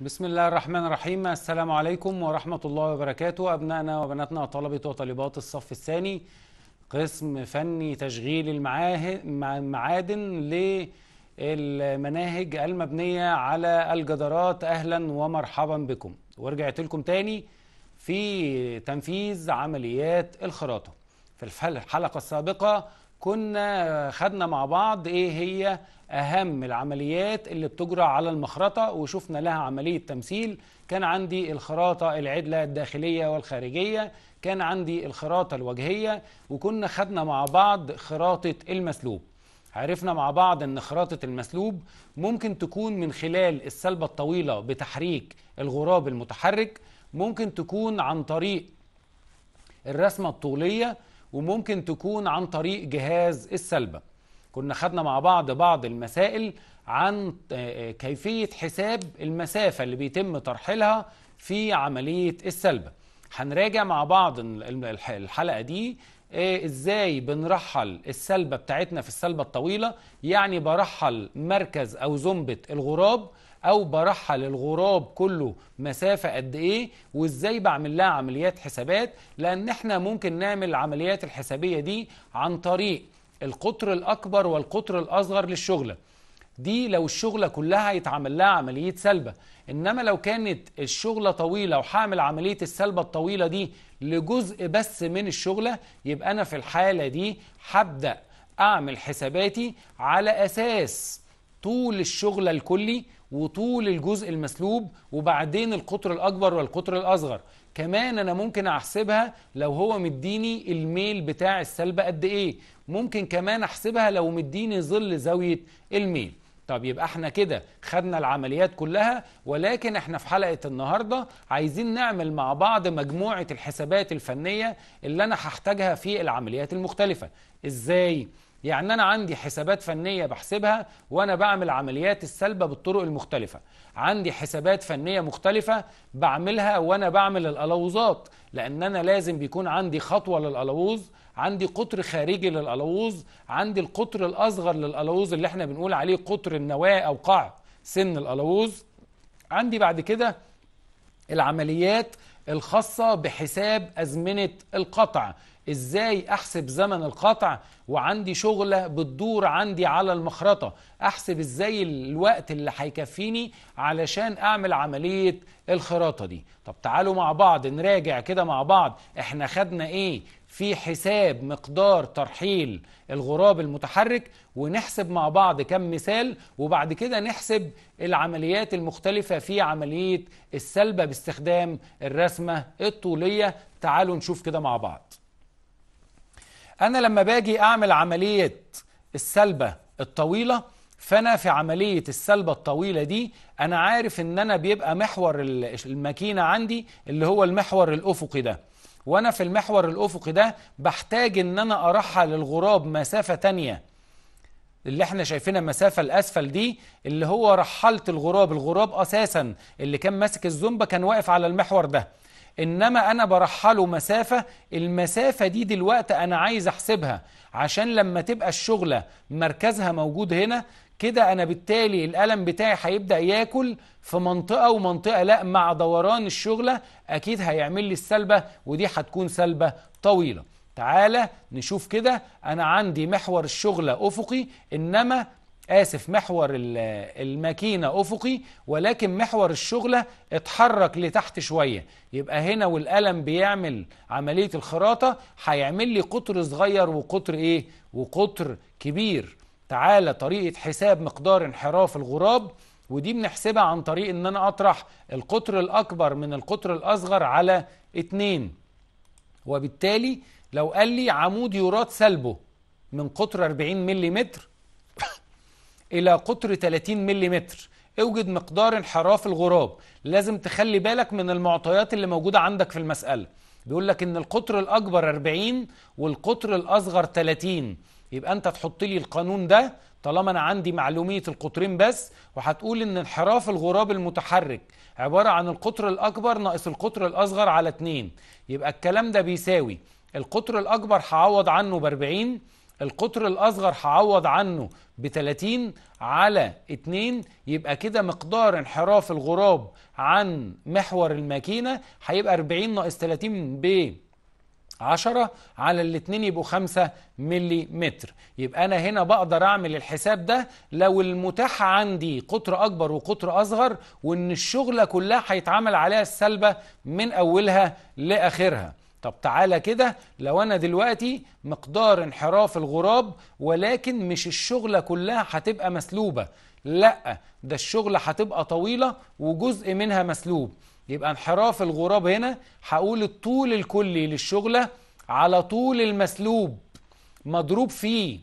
بسم الله الرحمن الرحيم السلام عليكم ورحمة الله وبركاته أبنائنا وبناتنا طلبة وطالبات الصف الثاني قسم فني تشغيل المعادن للمناهج المبنية على الجدارات أهلا ومرحبا بكم ورجعت لكم تاني في تنفيذ عمليات الخراطة في الحلقة السابقة كنا خدنا مع بعض ايه هي اهم العمليات اللي بتجرى على المخرطه وشفنا لها عمليه تمثيل كان عندي الخراطه العدله الداخليه والخارجيه كان عندي الخراطه الوجهيه وكنا خدنا مع بعض خراطه المسلوب عرفنا مع بعض ان خراطه المسلوب ممكن تكون من خلال السلبه الطويله بتحريك الغراب المتحرك ممكن تكون عن طريق الرسمه الطوليه وممكن تكون عن طريق جهاز السلبة كنا خدنا مع بعض بعض المسائل عن آه، آه، كيفية حساب المسافة اللي بيتم ترحيلها في عملية السلبة هنراجع مع بعض الحلقة دي آه، ازاي بنرحل السلبة بتاعتنا في السلبة الطويلة يعني برحل مركز او زنبة الغراب او برحل الغراب كله مسافه قد ايه وازاي بعمل لها عمليات حسابات لان احنا ممكن نعمل العمليات الحسابيه دي عن طريق القطر الاكبر والقطر الاصغر للشغله دي لو الشغله كلها هيتعمل لها عمليه سلبه انما لو كانت الشغله طويله وهعمل عمليه السلبه الطويله دي لجزء بس من الشغله يبقى انا في الحاله دي هبدا اعمل حساباتي على اساس طول الشغله الكلي وطول الجزء المسلوب وبعدين القطر الأكبر والقطر الأصغر كمان أنا ممكن أحسبها لو هو مديني الميل بتاع السلب قد إيه ممكن كمان أحسبها لو مديني ظل زاوية الميل طب يبقى احنا كده خدنا العمليات كلها ولكن احنا في حلقة النهاردة عايزين نعمل مع بعض مجموعة الحسابات الفنية اللي انا هحتاجها في العمليات المختلفة ازاي؟ يعني أنا عندي حسابات فنية بحسبها وأنا بعمل عمليات السلبة بالطرق المختلفة عندي حسابات فنية مختلفة بعملها وأنا بعمل الألوظات لأن أنا لازم بيكون عندي خطوة للألوظ عندي قطر خارجي للألوظ عندي القطر الأصغر للألوظ اللي احنا بنقول عليه قطر النواة أو قاع سن الألوظ عندي بعد كده العمليات الخاصة بحساب أزمنة القطع ازاي احسب زمن القطع وعندي شغله بتدور عندي على المخرطه احسب ازاي الوقت اللي هيكفيني علشان اعمل عمليه الخراطه دي طب تعالوا مع بعض نراجع كده مع بعض احنا خدنا ايه في حساب مقدار ترحيل الغراب المتحرك ونحسب مع بعض كم مثال وبعد كده نحسب العمليات المختلفة في عملية السلبة باستخدام الرسمة الطولية تعالوا نشوف كده مع بعض أنا لما باجي أعمل عملية السلبة الطويلة فأنا في عملية السلبة الطويلة دي أنا عارف إن أنا بيبقى محور الماكينة عندي اللي هو المحور الأفقي ده وأنا في المحور الأفقي ده بحتاج إن أنا أرحل الغراب مسافة تانية اللي احنا شايفينها المسافة الأسفل دي اللي هو رحلت الغراب الغراب أساسا اللي كان ماسك الزومبا كان واقف على المحور ده إنما أنا برحله مسافة المسافة دي دلوقتي أنا عايز أحسبها عشان لما تبقى الشغلة مركزها موجود هنا كده أنا بالتالي الألم بتاعي هيبدأ ياكل في منطقة ومنطقة لا مع دوران الشغلة أكيد هيعمل لي السلبة ودي هتكون سلبة طويلة تعالى نشوف كده أنا عندي محور الشغلة أفقي إنما آسف محور الماكينة أفقي ولكن محور الشغلة اتحرك لتحت شوية يبقى هنا والقلم بيعمل عملية الخراطة هيعمل لي قطر صغير وقطر إيه وقطر كبير تعالى طريقة حساب مقدار انحراف الغراب ودي بنحسبها عن طريق ان انا اطرح القطر الاكبر من القطر الاصغر على اتنين وبالتالي لو قال لي عمود يراد سلبه من قطر 40 ملم إلى قطر 30 ملم اوجد مقدار انحراف الغراب لازم تخلي بالك من المعطيات اللي موجودة عندك في المسألة بيقول لك ان القطر الاكبر 40 والقطر الاصغر 30 يبقى انت تحط لي القانون ده طالما انا عندي معلوميه القطرين بس وهتقول ان انحراف الغراب المتحرك عباره عن القطر الاكبر ناقص القطر الاصغر على 2 يبقى الكلام ده بيساوي القطر الاكبر هعوض عنه ب 40 القطر الاصغر هعوض عنه ب 30 على 2 يبقى كده مقدار انحراف الغراب عن محور الماكينه هيبقى 40 ناقص 30 ب 10 على الاثنين يبقوا 5 ملي متر يبقى أنا هنا بقدر أعمل الحساب ده لو المتاح عندي قطر أكبر وقطر أصغر وإن الشغلة كلها هيتعمل عليها السلبة من أولها لآخرها طب تعالى كده لو انا دلوقتي مقدار انحراف الغراب ولكن مش الشغله كلها هتبقى مسلوبه لا ده الشغله هتبقى طويله وجزء منها مسلوب يبقى انحراف الغراب هنا هقول الطول الكلي للشغله على طول المسلوب مضروب فيه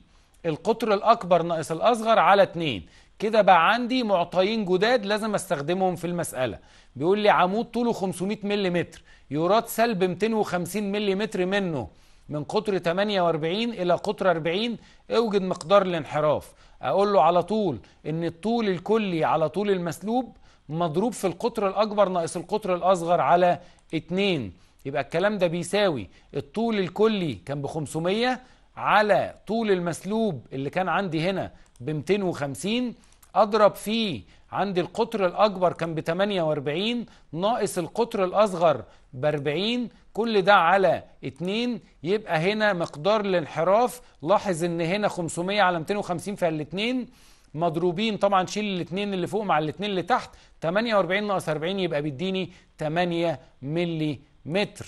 القطر الاكبر ناقص الاصغر على 2 كده بقى عندي معطيين جداد لازم استخدمهم في المسألة بيقول لي عمود طوله 500 ملم يراد سلب 250 ملم منه من قطر 48 إلى قطر 40 اوجد مقدار الانحراف أقول له على طول إن الطول الكلي على طول المسلوب مضروب في القطر الأكبر ناقص القطر الأصغر على 2 يبقى الكلام ده بيساوي الطول الكلي كان ب 500 على طول المسلوب اللي كان عندي هنا ب 250 اضرب فيه عندي القطر الاكبر كان ب 48 ناقص القطر الاصغر ب 40 كل ده على 2 يبقى هنا مقدار الانحراف لاحظ ان هنا 500 على 250 فالاثنين مضروبين طبعا شيل الاثنين اللي فوق مع الاثنين اللي تحت 48 ناقص 40 يبقى بيديني 8 ملي متر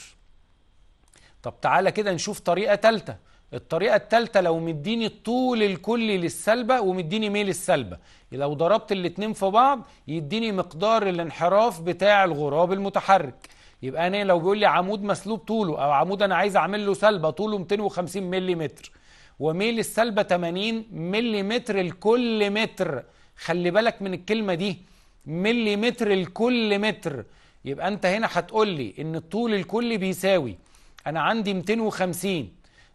طب تعالى كده نشوف طريقه ثالثه الطريقة الثالثة لو مديني الطول الكلي للسلبة ومديني ميل السلبة لو ضربت الاتنين في بعض يديني مقدار الانحراف بتاع الغراب المتحرك يبقى أنا لو بيقول لي عمود مسلوب طوله أو عمود أنا عايز أعمل له سلبة طوله 250 متر وميل السلبة 80 متر لكل متر خلي بالك من الكلمة دي متر لكل متر يبقى أنت هنا هتقول لي إن الطول الكلي بيساوي أنا عندي 250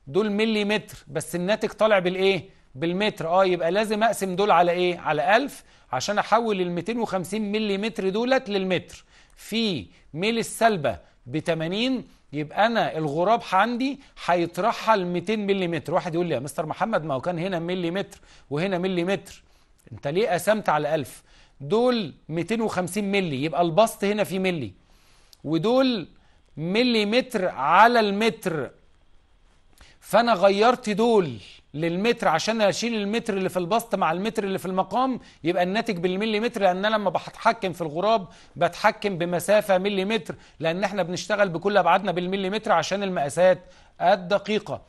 دول ملي متر بس الناتج طالع بالايه بالمتر اه يبقى لازم اقسم دول على ايه على 1000 عشان احول ال 250 ملي متر دولت للمتر في ميل السلبة ب 80 يبقى انا الغراب عندي هيطرحها ل 200 ملم واحد يقول لي يا مستر محمد ما هو كان هنا ملم وهنا ملم انت ليه قسمت على 1000 دول 250 ملي يبقى البسط هنا في ملي ودول ملي متر على المتر فانا غيرت دول للمتر عشان اشيل المتر اللي في البسط مع المتر اللي في المقام يبقى الناتج بالمليمتر لان انا لما بتحكم في الغراب بتحكم بمسافه مليمتر لان احنا بنشتغل بكل ابعادنا بالمليمتر عشان المقاسات الدقيقه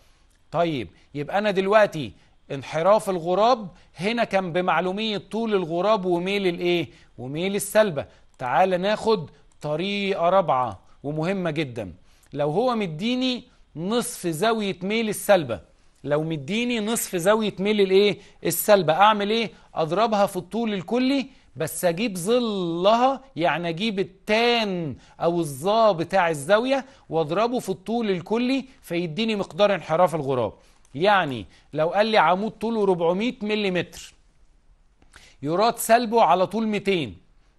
طيب يبقى انا دلوقتي انحراف الغراب هنا كان بمعلوميه طول الغراب وميل الايه وميل السلبه تعال ناخد طريقه رابعه ومهمه جدا لو هو مديني نصف زاوية ميل السلبة لو مديني نصف زاوية ميل الايه السلبة اعمل ايه اضربها في الطول الكلي بس اجيب ظلها يعني اجيب التان او الظا بتاع الزاوية واضربه في الطول الكلي فيديني مقدار انحراف الغراب يعني لو قال لي عمود طوله 400 ملم يراد سلبه على طول 200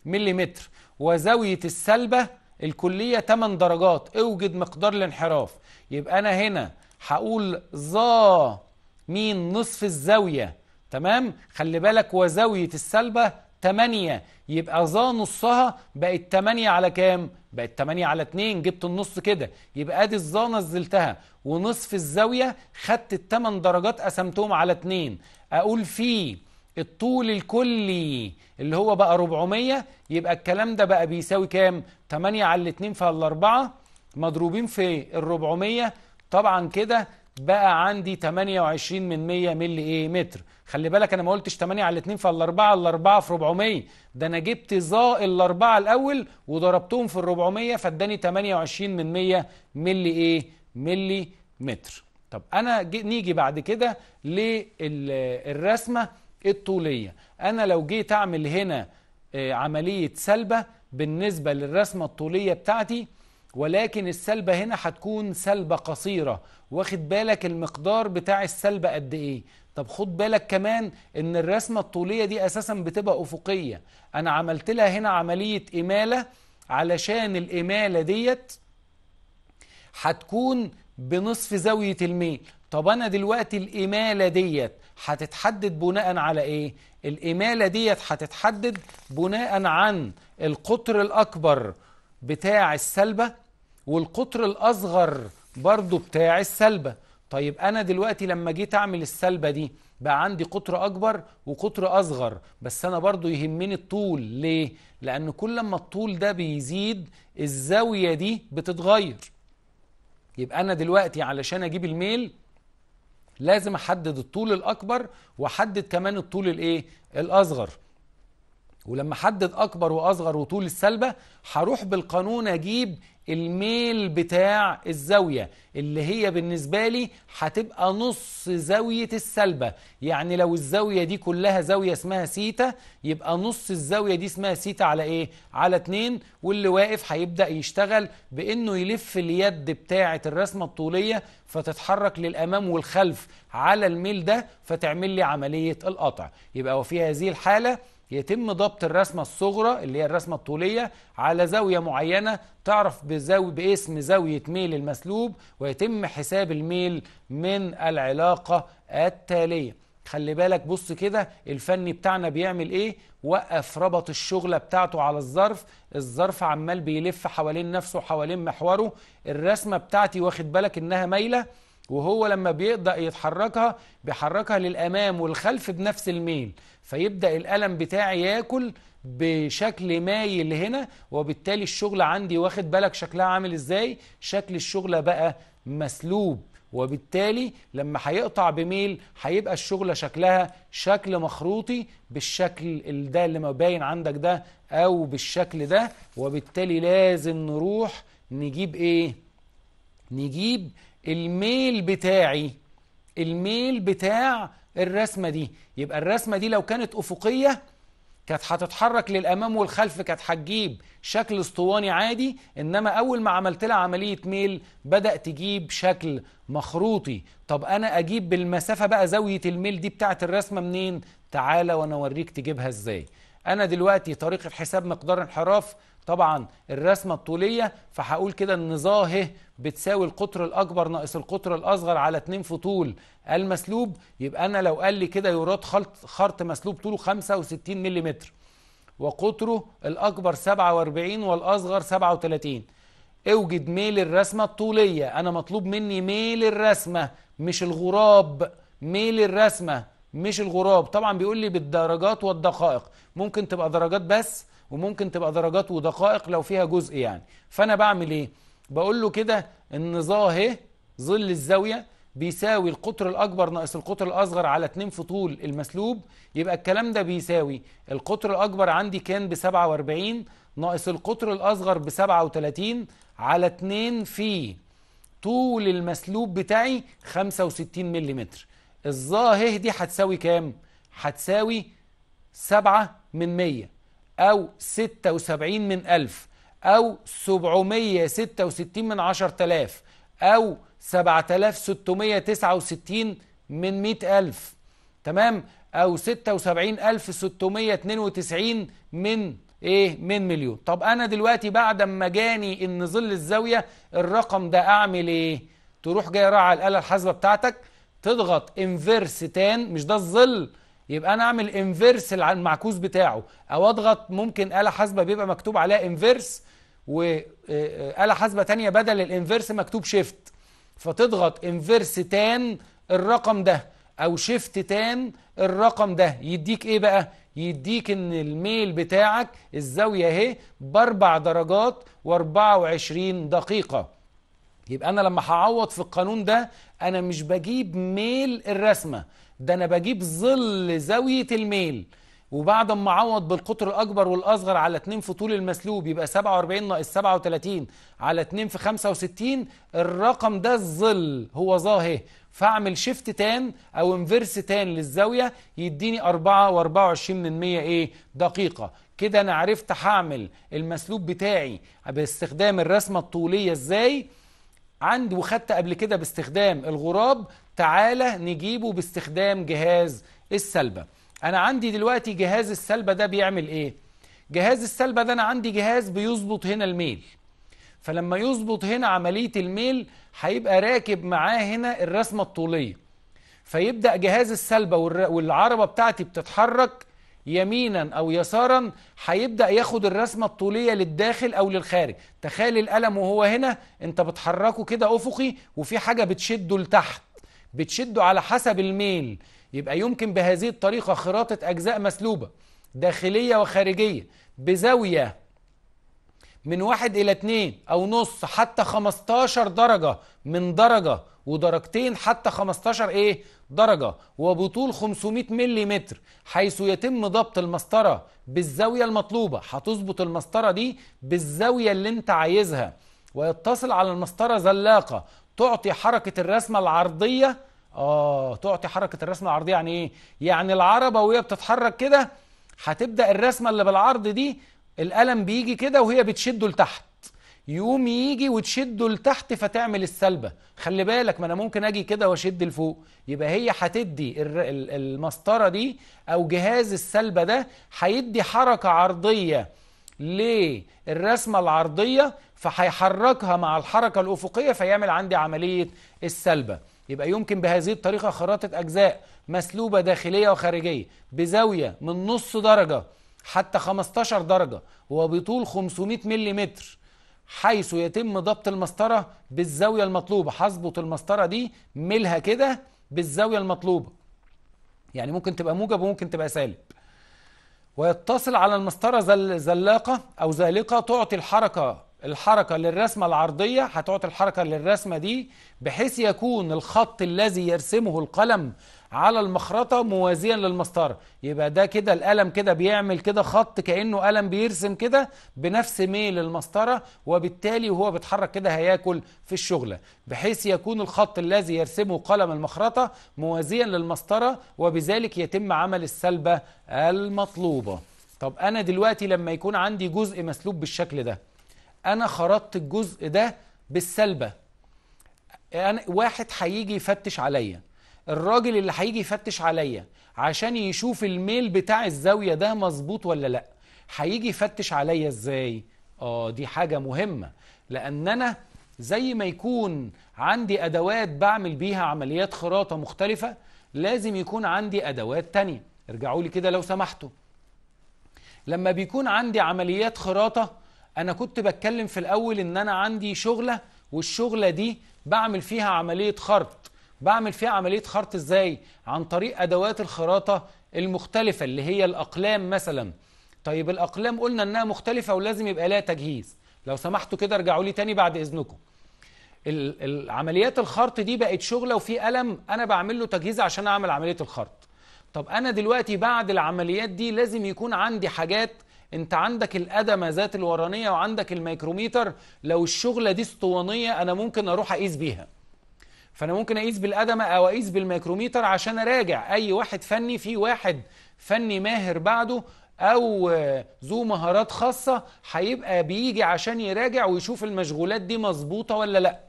ملم وزاوية السلبة الكلية 8 درجات اوجد مقدار الانحراف يبقى انا هنا هقول ظا مين نصف الزاويه تمام خلي بالك وزاويه السلبه 8 يبقى ظا نصها بقت 8 على كام بقت 8 على 2 جبت النص كده يبقى ادي الظا نزلتها ونصف الزاويه خدت الثمان درجات قسمتهم على 2 اقول في الطول الكلي اللي هو بقى 400 يبقى الكلام ده بقى بيساوي كام 8 على 2 فالاربعة 4 مضروبين في الربعمية طبعا كده بقى عندي 28 من 100 ملي إيه متر خلي بالك انا ما قلتش 8 على 2 فال 4 على 4 في 400 ده انا جبت ظا ال 4 الاول وضربتهم في ال 400 فاداني 28 من 100 ملي ايه ملي متر طب انا نيجي بعد كده للرسمه الطوليه انا لو جيت اعمل هنا آه، عمليه سلبه بالنسبه للرسمه الطوليه بتاعتي ولكن السلبة هنا هتكون سلبة قصيرة واخد بالك المقدار بتاع السلبة قد ايه طب خد بالك كمان ان الرسمة الطولية دي اساسا بتبقى افقية انا عملت لها هنا عملية امالة علشان الامالة ديت هتكون بنصف زاوية الميل طب انا دلوقتي الامالة ديت هتتحدد بناء على ايه الامالة ديت هتتحدد بناء عن القطر الاكبر بتاع السلبة والقطر الأصغر برضو بتاع السلبة طيب أنا دلوقتي لما جيت أعمل السلبة دي بقى عندي قطر أكبر وقطر أصغر بس أنا برضو يهمني الطول ليه؟ لأن كل ما الطول ده بيزيد الزاوية دي بتتغير يبقى أنا دلوقتي علشان أجيب الميل لازم أحدد الطول الأكبر وأحدد كمان الطول الإيه؟ الأصغر ولما حدد اكبر واصغر وطول السلبه هروح بالقانون اجيب الميل بتاع الزاويه اللي هي بالنسبه لي هتبقى نص زاويه السلبه يعني لو الزاويه دي كلها زاويه اسمها سيتا يبقى نص الزاويه دي اسمها سيتا على ايه على 2 واللي واقف هيبدا يشتغل بانه يلف اليد بتاعه الرسمه الطوليه فتتحرك للامام والخلف على الميل ده فتعمل لي عمليه القطع يبقى وفي هذه الحاله يتم ضبط الرسمة الصغرى اللي هي الرسمة الطولية على زاوية معينة تعرف بزاوية باسم زاوية ميل المسلوب ويتم حساب الميل من العلاقة التالية خلي بالك بص كده الفني بتاعنا بيعمل ايه وقف ربط الشغلة بتاعته على الظرف الظرف عمال بيلف حوالين نفسه حوالين محوره الرسمة بتاعتي واخد بالك انها مايلة وهو لما بيبدأ يتحركها بيحركها للأمام والخلف بنفس الميل فيبدأ القلم بتاعي ياكل بشكل مايل هنا وبالتالي الشغلة عندي واخد بالك شكلها عامل ازاي شكل الشغلة بقى مسلوب وبالتالي لما هيقطع بميل هيبقى الشغلة شكلها شكل مخروطي بالشكل ده اللي باين عندك ده او بالشكل ده وبالتالي لازم نروح نجيب ايه نجيب الميل بتاعي الميل بتاع الرسمة دي يبقى الرسمة دي لو كانت أفقية كانت هتتحرك للأمام والخلف كانت هتجيب شكل اسطواني عادي إنما أول ما عملت لها عملية ميل بدأ تجيب شكل مخروطي طب أنا أجيب بالمسافة بقى زاوية الميل دي بتاعت الرسمة منين؟ تعالى وأنا أوريك تجيبها إزاي انا دلوقتي طريقه حساب مقدار انحراف طبعا الرسمه الطوليه فهقول كده ان ظاهه بتساوي القطر الاكبر ناقص القطر الاصغر على 2 في طول المسلوب يبقى انا لو قال لي كده يراد خلط خرط مسلوب طوله 65 ملم وقطره الاكبر 47 والاصغر 37 اوجد ميل الرسمه الطوليه انا مطلوب مني ميل الرسمه مش الغراب ميل الرسمه مش الغراب طبعا بيقول لي بالدرجات والدقائق ممكن تبقى درجات بس وممكن تبقى درجات ودقائق لو فيها جزء يعني فانا بعمل ايه بقول له كده ان ظاه ظل الزاويه بيساوي القطر الاكبر ناقص القطر الاصغر على 2 في طول المسلوب يبقى الكلام ده بيساوي القطر الاكبر عندي كان ب 47 ناقص القطر الاصغر ب 37 على 2 في طول المسلوب بتاعي 65 ملم الظاه دي هتساوي كام؟ هتساوي 7 من 100 أو 76 من 1000 أو 766 من 10000 أو 7669 من 100000 تمام؟ أو 76692 من ايه من مليون طب انا دلوقتي بعد ما جاني ان ظل الزاويه الرقم ده اعمل ايه تروح جاي راعي الاله الحاسبه بتاعتك تضغط انفيرس تان مش ده الظل يبقى انا اعمل انفيرس المعكوس بتاعه او اضغط ممكن آلة حاسبة بيبقى مكتوب عليها انفيرس وآلة حاسبة تانية بدل الانفيرس مكتوب شيفت فتضغط انفيرس تان الرقم ده او شيفت تان الرقم ده يديك ايه بقى يديك ان الميل بتاعك الزاوية اهي باربع درجات و24 دقيقة يبقى انا لما هعوض في القانون ده انا مش بجيب ميل الرسمه ده انا بجيب ظل زاويه الميل وبعد ما اعوض بالقطر الاكبر والاصغر على 2 في طول المسلوب يبقى 47 ناقص 37 على 2 في 65 الرقم ده الظل هو ظاهي فاعمل شيفت تان او انفيرس تان للزاويه يديني 4 و24 من 100 ايه دقيقه كده انا عرفت هعمل المسلوب بتاعي باستخدام الرسمه الطوليه ازاي عند وخدت قبل كده باستخدام الغراب تعالى نجيبه باستخدام جهاز السلبة أنا عندي دلوقتي جهاز السلبة ده بيعمل إيه؟ جهاز السلبة ده أنا عندي جهاز بيظبط هنا الميل فلما يظبط هنا عملية الميل هيبقى راكب معاه هنا الرسمة الطولية فيبدأ جهاز السلبة والعربة بتاعتي بتتحرك يمينا أو يسارا هيبدأ ياخد الرسمة الطولية للداخل أو للخارج تخيل القلم وهو هنا أنت بتحركه كده أفقي وفي حاجة بتشده لتحت بتشده على حسب الميل يبقى يمكن بهذه الطريقة خراطة أجزاء مسلوبة داخلية وخارجية بزاوية من واحد إلى اتنين أو نص حتى 15 درجة من درجة ودرجتين حتى 15 إيه درجة وبطول 500 ملم حيث يتم ضبط المسطرة بالزاوية المطلوبة هتظبط المسطرة دي بالزاوية اللي انت عايزها ويتصل على المسطرة زلاقة تعطي حركة الرسمة العرضية اه تعطي حركة الرسمة العرضية يعني ايه؟ يعني العربة وهي بتتحرك كده هتبدأ الرسمة اللي بالعرض دي الألم بيجي كده وهي بتشده لتحت يقوم يجي وتشده لتحت فتعمل السلبة خلي بالك ما أنا ممكن أجي كده وأشد لفوق يبقى هي هتدي المسطرة دي أو جهاز السلبة ده هيدي حركة عرضية للرسمة العرضية فهيحركها مع الحركة الأفقية فيعمل عندي عملية السلبة يبقى يمكن بهذه الطريقة خراطة أجزاء مسلوبة داخلية وخارجية بزاوية من نص درجة حتى 15 درجة وبطول 500 ملم حيث يتم ضبط المسطرة بالزاوية المطلوبة هظبط المسطرة دي ملها كده بالزاوية المطلوبة يعني ممكن تبقى موجب وممكن تبقى سالب ويتصل على المسطرة زلاقة أو زالقة تعطي الحركة الحركة للرسمة العرضية هتعطي الحركة للرسمة دي بحيث يكون الخط الذي يرسمه القلم على المخرطة موازيا للمسطرة يبقى ده كده القلم كده بيعمل كده خط كأنه قلم بيرسم كده بنفس ميل المسطرة وبالتالي وهو بيتحرك كده هياكل في الشغلة بحيث يكون الخط الذي يرسمه قلم المخرطة موازيا للمسطرة وبذلك يتم عمل السلبة المطلوبة طب أنا دلوقتي لما يكون عندي جزء مسلوب بالشكل ده أنا خرطت الجزء ده بالسلبة أنا واحد هيجي يفتش عليا الراجل اللي هيجي يفتش عليا عشان يشوف الميل بتاع الزاويه ده مظبوط ولا لا هيجي يفتش عليا ازاي اه دي حاجه مهمه لان انا زي ما يكون عندي ادوات بعمل بيها عمليات خراطه مختلفه لازم يكون عندي ادوات تانية ارجعوا لي كده لو سمحتوا لما بيكون عندي عمليات خراطه انا كنت بتكلم في الاول ان انا عندي شغله والشغله دي بعمل فيها عمليه خرط بعمل فيها عملية خرط ازاي عن طريق أدوات الخراطة المختلفة اللي هي الأقلام مثلا طيب الأقلام قلنا أنها مختلفة ولازم يبقى لها تجهيز لو سمحتوا كده ارجعوا لي تاني بعد إذنكم العمليات الخرط دي بقت شغلة وفي ألم أنا بعمل له تجهيز عشان أعمل عملية الخرط طب أنا دلوقتي بعد العمليات دي لازم يكون عندي حاجات انت عندك الادمه ذات الورانيه وعندك الميكروميتر لو الشغله دي اسطوانيه انا ممكن اروح اقيس بيها فانا ممكن اقيس بالادمه او اقيس بالميكروميتر عشان اراجع اي واحد فني في واحد فني ماهر بعده او ذو مهارات خاصه هيبقى بيجي عشان يراجع ويشوف المشغولات دي مظبوطه ولا لا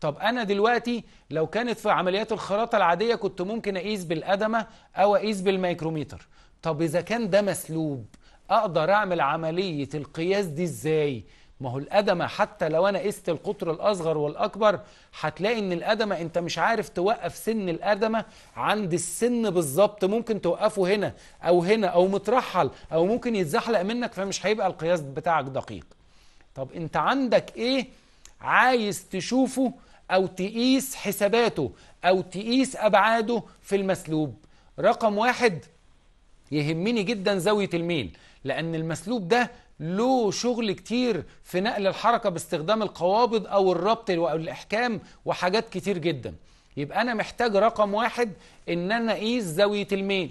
طب انا دلوقتي لو كانت في عمليات الخراطه العاديه كنت ممكن اقيس بالادمه او اقيس بالميكروميتر طب اذا كان ده مسلوب اقدر اعمل عمليه القياس دي ازاي ما هو الأدمة حتى لو انا قست القطر الاصغر والاكبر هتلاقي ان الأدمة انت مش عارف توقف سن الأدمة عند السن بالظبط ممكن توقفه هنا او هنا او مترحل او ممكن يتزحلق منك فمش هيبقى القياس بتاعك دقيق طب انت عندك ايه عايز تشوفه او تقيس حساباته او تقيس ابعاده في المسلوب رقم واحد يهمني جدا زاويه الميل لان المسلوب ده له شغل كتير في نقل الحركة باستخدام القوابض أو الربط أو الإحكام وحاجات كتير جدا يبقى أنا محتاج رقم واحد إن أنا أقيس زاوية الميل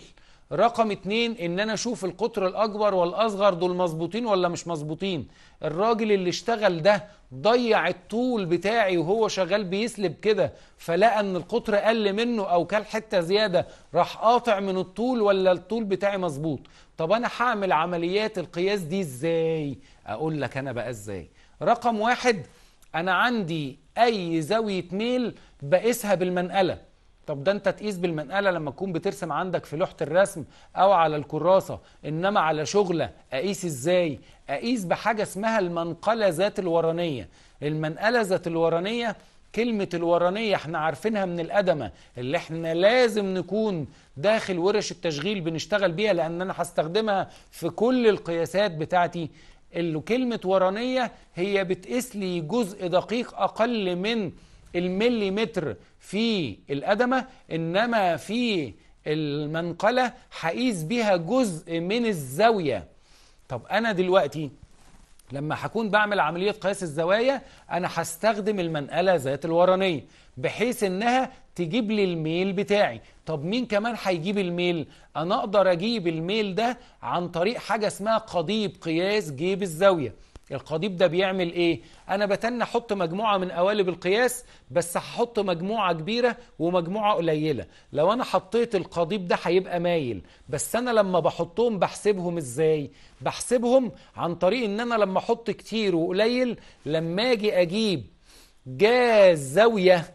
رقم اتنين ان انا اشوف القطر الاكبر والاصغر دول مظبوطين ولا مش مظبوطين الراجل اللي اشتغل ده ضيع الطول بتاعي وهو شغال بيسلب كده فلقى ان القطر قل منه او كل حته زياده راح قاطع من الطول ولا الطول بتاعي مظبوط طب انا هعمل عمليات القياس دي ازاي اقول لك انا بقى ازاي رقم واحد انا عندي اي زاويه ميل بقيسها بالمنقله طب ده انت تقيس بالمنقله لما تكون بترسم عندك في لوحه الرسم او على الكراسه انما على شغله اقيس ازاي اقيس بحاجه اسمها المنقله ذات الورانيه المنقله ذات الورانيه كلمة الورانية احنا عارفينها من الادمة اللي احنا لازم نكون داخل ورش التشغيل بنشتغل بيها لأن أنا هستخدمها في كل القياسات بتاعتي اللي كلمة ورانية هي بتقيس لي جزء دقيق أقل من المليمتر في الأدمة إنما في المنقلة حقيس بيها جزء من الزاوية طب أنا دلوقتي لما هكون بعمل عملية قياس الزوايا أنا هستخدم المنقلة ذات الورانية بحيث إنها تجيب لي الميل بتاعي طب مين كمان هيجيب الميل أنا أقدر أجيب الميل ده عن طريق حاجة اسمها قضيب قياس جيب الزاوية القضيب ده بيعمل ايه انا بتنى احط مجموعه من قوالب القياس بس هحط مجموعه كبيره ومجموعه قليله لو انا حطيت القضيب ده هيبقى مايل بس انا لما بحطهم بحسبهم ازاي بحسبهم عن طريق ان انا لما احط كتير وقليل لما اجي اجيب جاز زاويه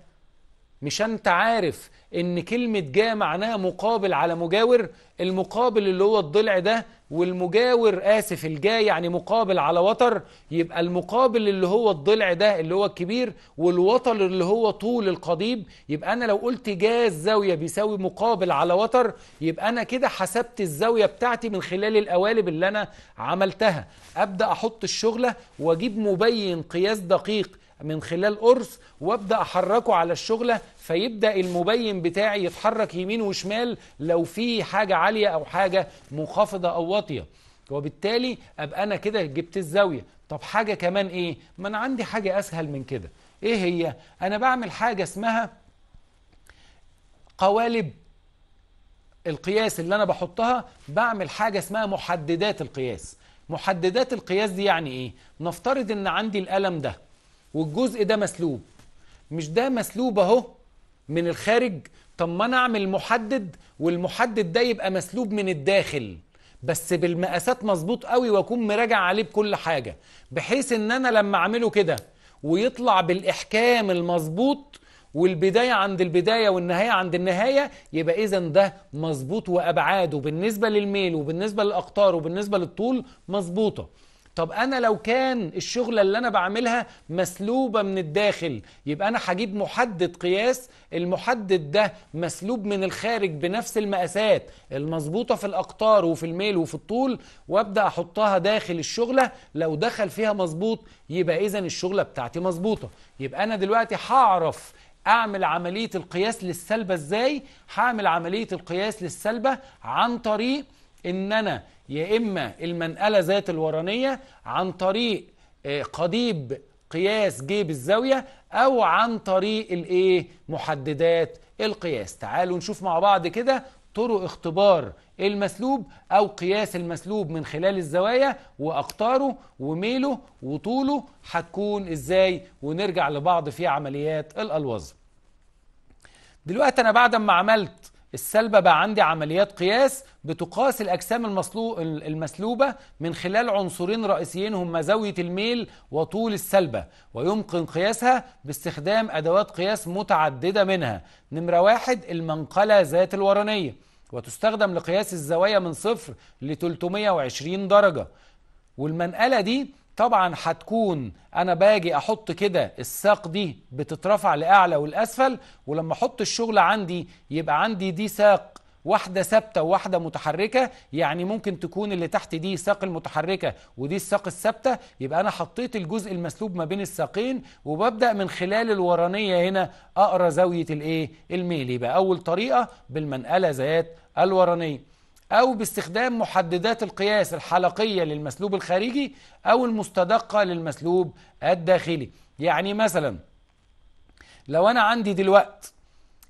مش انت عارف ان كلمة جا معناها مقابل على مجاور المقابل اللي هو الضلع ده والمجاور آسف الجا يعني مقابل على وتر يبقى المقابل اللي هو الضلع ده اللي هو الكبير والوتر اللي هو طول القضيب يبقى أنا لو قلت جا الزاوية بيساوي مقابل على وتر يبقى أنا كده حسبت الزاوية بتاعتي من خلال القوالب اللي أنا عملتها أبدأ أحط الشغلة وأجيب مبين قياس دقيق من خلال قرص وابدا احركه على الشغله فيبدا المبين بتاعي يتحرك يمين وشمال لو في حاجه عاليه او حاجه منخفضه او واطيه وبالتالي ابقى انا كده جبت الزاويه طب حاجه كمان ايه ما انا عندي حاجه اسهل من كده ايه هي انا بعمل حاجه اسمها قوالب القياس اللي انا بحطها بعمل حاجه اسمها محددات القياس محددات القياس دي يعني ايه نفترض ان عندي القلم ده والجزء ده مسلوب مش ده مسلوب اهو من الخارج طب ما انا اعمل محدد والمحدد ده يبقى مسلوب من الداخل بس بالمقاسات مظبوط قوي واكون مراجع عليه بكل حاجه بحيث ان انا لما اعمله كده ويطلع بالاحكام المظبوط والبدايه عند البدايه والنهايه عند النهايه يبقى اذا ده مظبوط وابعاده بالنسبه للميل وبالنسبه للاقطار وبالنسبه للطول مظبوطه طب انا لو كان الشغله اللي انا بعملها مسلوبه من الداخل يبقى انا هجيب محدد قياس المحدد ده مسلوب من الخارج بنفس المقاسات المظبوطه في الاقطار وفي الميل وفي الطول وابدا احطها داخل الشغله لو دخل فيها مظبوط يبقى اذا الشغله بتاعتي مظبوطه يبقى انا دلوقتي هعرف اعمل عمليه القياس للسلبه ازاي هعمل عمليه القياس للسلبه عن طريق ان انا يا إما المنقلة ذات الورانية عن طريق آه، قضيب قياس جيب الزاوية أو عن طريق الإيه محددات القياس تعالوا نشوف مع بعض كده طرق اختبار المسلوب أو قياس المسلوب من خلال الزوايا وأقطاره وميله وطوله هتكون إزاي ونرجع لبعض في عمليات الألوظة دلوقتي أنا بعد ما عملت السلبة بقى عندي عمليات قياس بتقاس الأجسام المسلوبة من خلال عنصرين رئيسيين هما زاوية الميل وطول السلبة ويمكن قياسها باستخدام أدوات قياس متعددة منها نمرة واحد المنقلة ذات الورانية وتستخدم لقياس الزوايا من صفر ل 320 درجة والمنقلة دي طبعا هتكون انا باجي احط كده الساق دي بتترفع لاعلى والاسفل ولما احط الشغل عندي يبقى عندي دي ساق واحدة ثابتة وواحدة متحركة يعني ممكن تكون اللي تحت دي ساق المتحركة ودي الساق الثابتة يبقى أنا حطيت الجزء المسلوب ما بين الساقين وببدأ من خلال الورانية هنا أقرأ زاوية الإيه؟ الميل يبقى أول طريقة بالمنقلة ذات الورانية أو باستخدام محددات القياس الحلقية للمسلوب الخارجي أو المستدقة للمسلوب الداخلي يعني مثلا لو أنا عندي دلوقت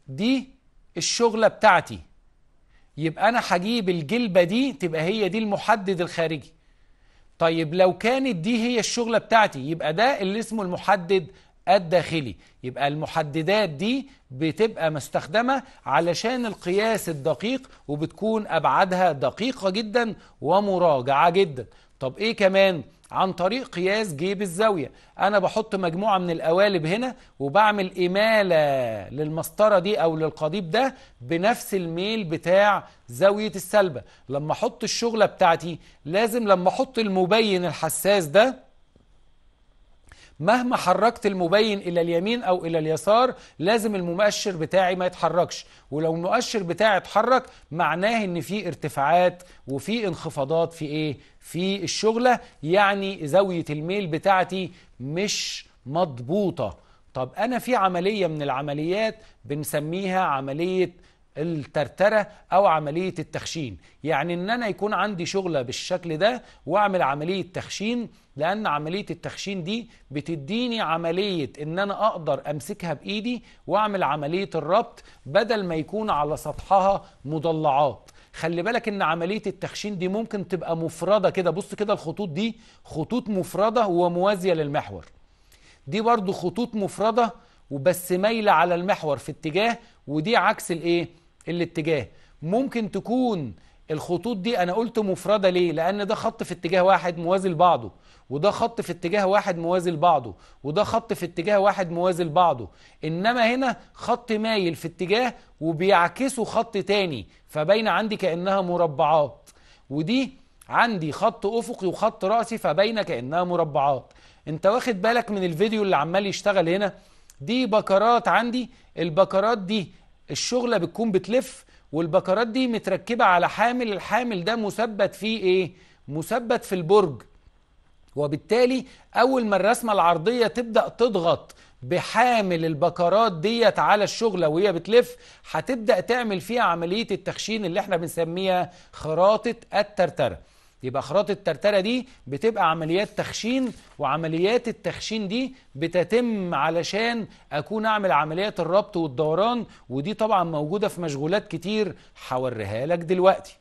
دي الشغلة بتاعتي يبقى أنا هجيب الجلبة دي تبقى هي دي المحدد الخارجي طيب لو كانت دي هي الشغلة بتاعتي يبقى ده اللي اسمه المحدد الداخلي يبقى المحددات دي بتبقى مستخدمة علشان القياس الدقيق وبتكون أبعادها دقيقة جدا ومراجعة جدا طب إيه كمان؟ عن طريق قياس جيب الزاوية أنا بحط مجموعة من القوالب هنا وبعمل إمالة للمسطرة دي أو للقضيب ده بنفس الميل بتاع زاوية السلبة لما أحط الشغلة بتاعتي لازم لما أحط المبين الحساس ده مهما حركت المبين الى اليمين او الى اليسار لازم المؤشر بتاعي ما يتحركش ولو المؤشر بتاعي اتحرك معناه ان في ارتفاعات وفي انخفاضات في ايه في الشغله يعني زاويه الميل بتاعتي مش مضبوطه طب انا في عمليه من العمليات بنسميها عمليه الترترة أو عملية التخشين يعني إن أنا يكون عندي شغلة بالشكل ده وأعمل عملية تخشين لأن عملية التخشين دي بتديني عملية إن أنا أقدر أمسكها بإيدي وأعمل عملية الربط بدل ما يكون على سطحها مضلعات خلي بالك ان عملية التخشين دي ممكن تبقى مفردة كده بص كده الخطوط دي خطوط مفردة وموازية للمحور دي برضو خطوط مفردة وبس مايلة على المحور في اتجاه ودي عكس الايه الاتجاه ممكن تكون الخطوط دي انا قلت مفرده ليه لان ده خط في اتجاه واحد موازي لبعضه وده خط في اتجاه واحد موازي لبعضه وده خط في اتجاه واحد موازي لبعضه انما هنا خط مايل في اتجاه وبيعكسه خط تاني فباين عندي كانها مربعات ودي عندي خط افقي وخط راسي فباين كانها مربعات انت واخد بالك من الفيديو اللي عمال يشتغل هنا دي بكرات عندي البكرات دي الشغله بتكون بتلف والبكرات دي متركبه على حامل الحامل ده مثبت في ايه مثبت في البرج وبالتالي اول ما الرسمه العرضيه تبدا تضغط بحامل البكرات ديت على الشغله وهي بتلف هتبدا تعمل فيها عمليه التخشين اللي احنا بنسميها خراطه الترتره يبقى خراط الترتره دي بتبقى عمليات تخشين وعمليات التخشين دي بتتم علشان اكون اعمل عمليات الربط والدوران ودي طبعا موجوده في مشغولات كتير هوريها لك دلوقتي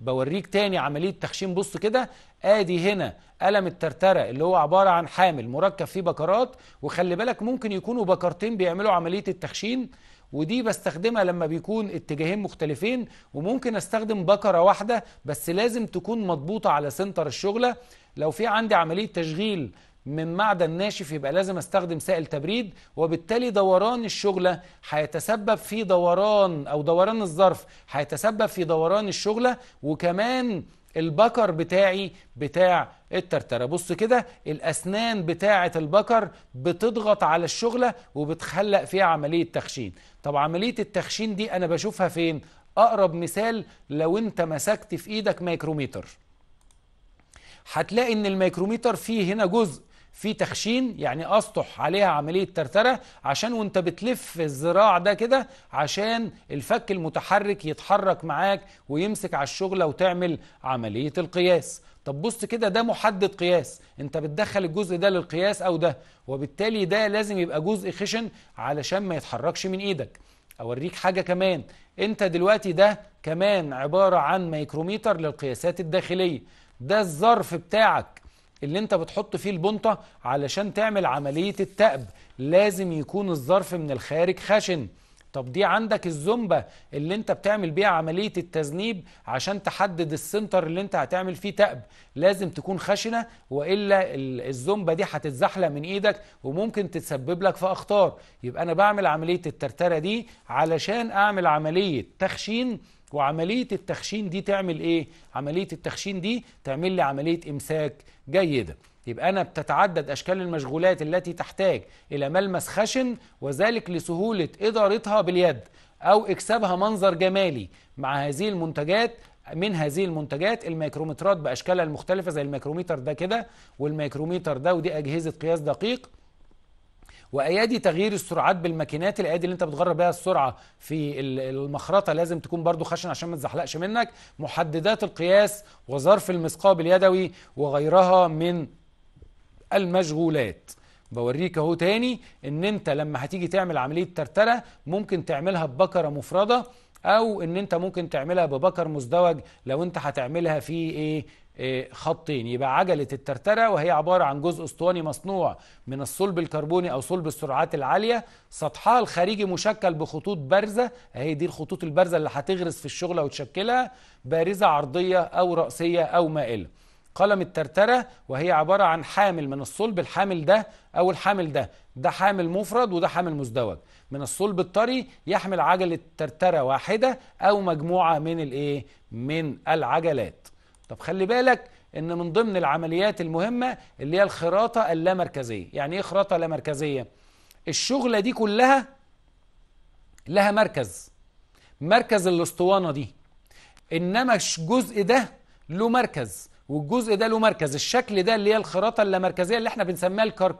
بوريك تاني عمليه تخشين بص كده ادي هنا قلم الترتره اللي هو عباره عن حامل مركب فيه بكرات وخلي بالك ممكن يكونوا بكرتين بيعملوا عمليه التخشين ودي بستخدمها لما بيكون اتجاهين مختلفين وممكن استخدم بكرة واحدة بس لازم تكون مضبوطة على سنتر الشغلة لو في عندي عملية تشغيل من معدن ناشف يبقى لازم استخدم سائل تبريد وبالتالي دوران الشغله هيتسبب في دوران او دوران الظرف هيتسبب في دوران الشغله وكمان البكر بتاعي بتاع الترتره بص كده الاسنان بتاعه البكر بتضغط على الشغله وبتخلق فيها عمليه تخشين طب عمليه التخشين دي انا بشوفها فين اقرب مثال لو انت مسكت في ايدك مايكروميتر هتلاقي ان الميكروميتر فيه هنا جزء في تخشين يعني اسطح عليها عمليه ترتره عشان وانت بتلف الذراع ده كده عشان الفك المتحرك يتحرك معاك ويمسك على الشغله وتعمل عمليه القياس طب بص كده ده محدد قياس انت بتدخل الجزء ده للقياس او ده وبالتالي ده لازم يبقى جزء خشن علشان ما يتحركش من ايدك اوريك حاجه كمان انت دلوقتي ده كمان عباره عن ميكروميتر للقياسات الداخليه ده الظرف بتاعك اللي انت بتحط فيه البنطه علشان تعمل عمليه التأب لازم يكون الظرف من الخارج خشن طب دي عندك الزومبا اللي انت بتعمل بيها عملية التذنيب عشان تحدد السنتر اللي انت هتعمل فيه تأب لازم تكون خشنة وإلا الزومبا دي هتتزحلق من ايدك وممكن تتسبب لك في أخطار يبقى أنا بعمل عملية الترترة دي علشان أعمل عملية تخشين وعملية التخشين دي تعمل ايه؟ عملية التخشين دي تعمل لي عملية إمساك جيدة يبقى أنا بتتعدد أشكال المشغولات التي تحتاج إلى ملمس خشن وذلك لسهولة إدارتها باليد أو إكسابها منظر جمالي مع هذه المنتجات من هذه المنتجات الميكرومترات بأشكالها المختلفة زي الميكروميتر ده كده والميكروميتر ده ودي أجهزة قياس دقيق وايادي تغيير السرعات بالماكينات الايادي اللي انت بتغرب بيها السرعه في المخرطه لازم تكون برضو خشن عشان ما تزحلقش منك محددات القياس وظرف المثقاب اليدوي وغيرها من المشغولات بوريك اهو تاني ان انت لما هتيجي تعمل عمليه ترتره ممكن تعملها ببكره مفرده او ان انت ممكن تعملها ببكر مزدوج لو انت هتعملها في ايه, إيه، خطين يبقى عجلة الترترة وهي عبارة عن جزء اسطواني مصنوع من الصلب الكربوني أو صلب السرعات العالية سطحها الخارجي مشكل بخطوط بارزة اهي دي الخطوط البارزة اللي هتغرس في الشغلة وتشكلها بارزة عرضية أو رأسية أو مائلة قلم الترترة وهي عبارة عن حامل من الصلب الحامل ده أو الحامل ده ده حامل مفرد وده حامل مزدوج من الصلب الطري يحمل عجلة ترترة واحدة أو مجموعة من الإيه؟ من العجلات طب خلي بالك ان من ضمن العمليات المهمة اللي هي الخراطة اللامركزية يعني ايه خراطة لامركزية الشغلة دي كلها لها مركز مركز الاسطوانة دي انما الجزء ده له مركز والجزء ده له مركز الشكل ده اللي هي الخراطه اللامركزيه اللي احنا بنسميها الكر...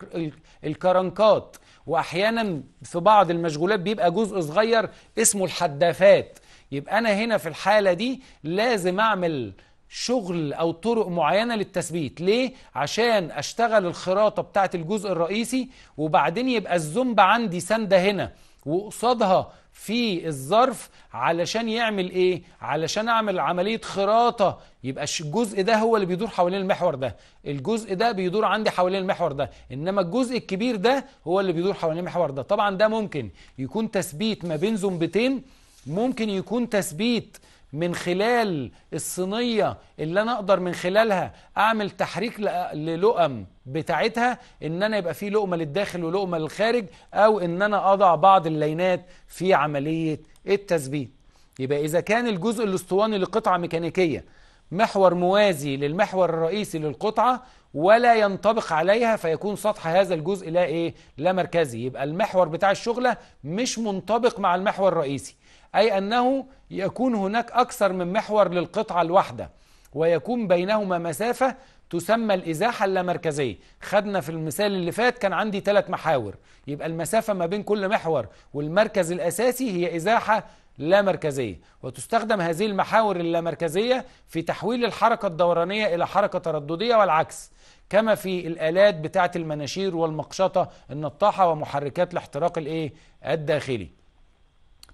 الكرنكات واحيانا في بعض المشغولات بيبقى جزء صغير اسمه الحدافات يبقى انا هنا في الحاله دي لازم اعمل شغل او طرق معينه للتثبيت ليه عشان اشتغل الخراطه بتاعه الجزء الرئيسي وبعدين يبقى الزومب عندي سنده هنا وقصادها في الظرف علشان يعمل ايه علشان اعمل عملية خراطة يبقى الجزء ده هو اللي بيدور حوالين المحور ده الجزء ده بيدور عندي حوالين المحور ده انما الجزء الكبير ده هو اللي بيدور حوالين المحور ده طبعا ده ممكن يكون تثبيت ما بين زنبتين ممكن يكون تثبيت من خلال الصينية اللي أنا أقدر من خلالها أعمل تحريك للقم بتاعتها إن أنا يبقى في لقمة للداخل ولقمة للخارج أو إن أنا أضع بعض اللينات في عملية التثبيت يبقى إذا كان الجزء الاسطواني لقطعة ميكانيكية محور موازي للمحور الرئيسي للقطعة ولا ينطبق عليها فيكون سطح هذا الجزء لا ايه لا مركزي يبقى المحور بتاع الشغله مش منطبق مع المحور الرئيسي اي انه يكون هناك اكثر من محور للقطعه الواحده ويكون بينهما مسافه تسمى الازاحه اللامركزيه خدنا في المثال اللي فات كان عندي ثلاث محاور يبقى المسافه ما بين كل محور والمركز الاساسي هي ازاحه لا مركزية وتستخدم هذه المحاور اللامركزية في تحويل الحركة الدورانية إلى حركة ترددية والعكس كما في الآلات بتاعة المناشير والمقشطة النطاحة ومحركات الاحتراق الايه الداخلي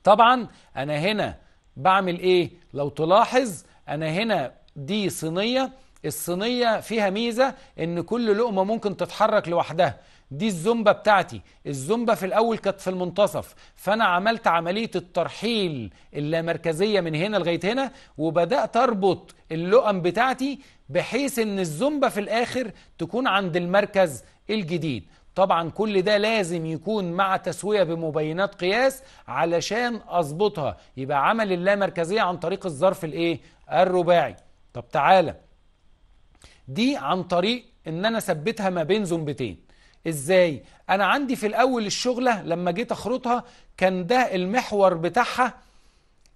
طبعا أنا هنا بعمل ايه لو تلاحظ أنا هنا دي صينية الصينية فيها ميزة ان كل لقمة ممكن تتحرك لوحدها دي الزومبا بتاعتي الزومبا في الاول كانت في المنتصف فانا عملت عمليه الترحيل اللامركزيه من هنا لغايه هنا وبدات اربط اللقم بتاعتي بحيث ان الزومبا في الاخر تكون عند المركز الجديد طبعا كل ده لازم يكون مع تسويه بمبينات قياس علشان اظبطها يبقى عمل اللامركزيه عن طريق الظرف الايه الرباعي طب تعالى دي عن طريق ان انا اثبتها ما بين زومبتين ازاي انا عندي في الاول الشغله لما جيت اخرطها كان ده المحور بتاعها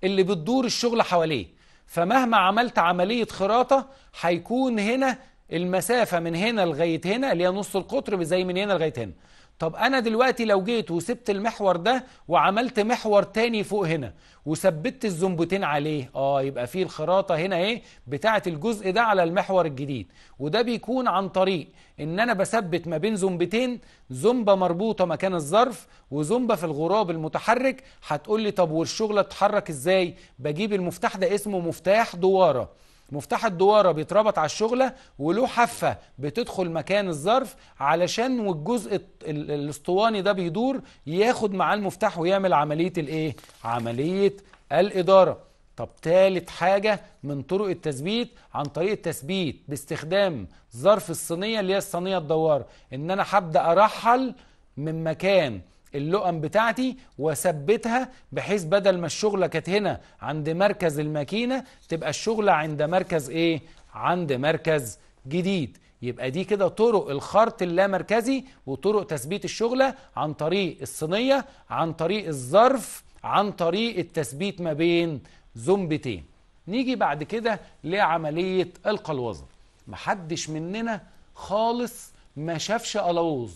اللي بتدور الشغله حواليه فمهما عملت عمليه خراطه هيكون هنا المسافه من هنا لغايه هنا اللي هي نص القطر زي من هنا لغايه هنا طب انا دلوقتي لو جيت وسبت المحور ده وعملت محور تاني فوق هنا وثبتت الزنبتين عليه اه يبقى في الخراطه هنا ايه بتاعه الجزء ده على المحور الجديد وده بيكون عن طريق ان انا بثبت ما بين زنبتين زنبه مربوطه مكان الظرف وزنبه في الغراب المتحرك هتقول لي طب والشغله اتحرك ازاي بجيب المفتاح ده اسمه مفتاح دواره مفتاح الدواره بيتربط على الشغله وله حفه بتدخل مكان الظرف علشان والجزء الاسطواني ده بيدور ياخد معاه المفتاح ويعمل عمليه الايه عمليه الاداره طب تالت حاجة من طرق التثبيت عن طريق التثبيت باستخدام ظرف الصينية اللي هي الصينية الدوار ان انا هبدأ ارحل من مكان اللقم بتاعتي واثبتها بحيث بدل ما الشغله كانت هنا عند مركز الماكينه تبقى الشغله عند مركز ايه عند مركز جديد يبقى دي كده طرق الخرط اللامركزي وطرق تثبيت الشغله عن طريق الصينيه عن طريق الظرف عن طريق التثبيت ما بين زنبتين نيجي بعد كده لعمليه القلوزه محدش مننا خالص ما شافش قلاوظ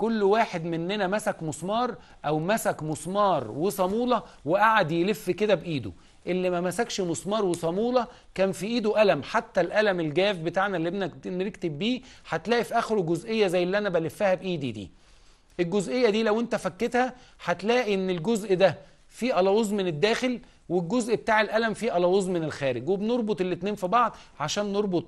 كل واحد مننا مسك مسمار او مسك مسمار وصاموله وقعد يلف كده بايده اللي ما مسكش مسمار وصاموله كان في ايده قلم حتى القلم الجاف بتاعنا اللي بنكتب بيه هتلاقي في اخره جزئيه زي اللي انا بلفها بايدي دي الجزئيه دي لو انت فكيتها هتلاقي ان الجزء ده فيه قلاووز من الداخل والجزء بتاع القلم فيه قلاووز من الخارج وبنربط الاتنين في بعض عشان نربط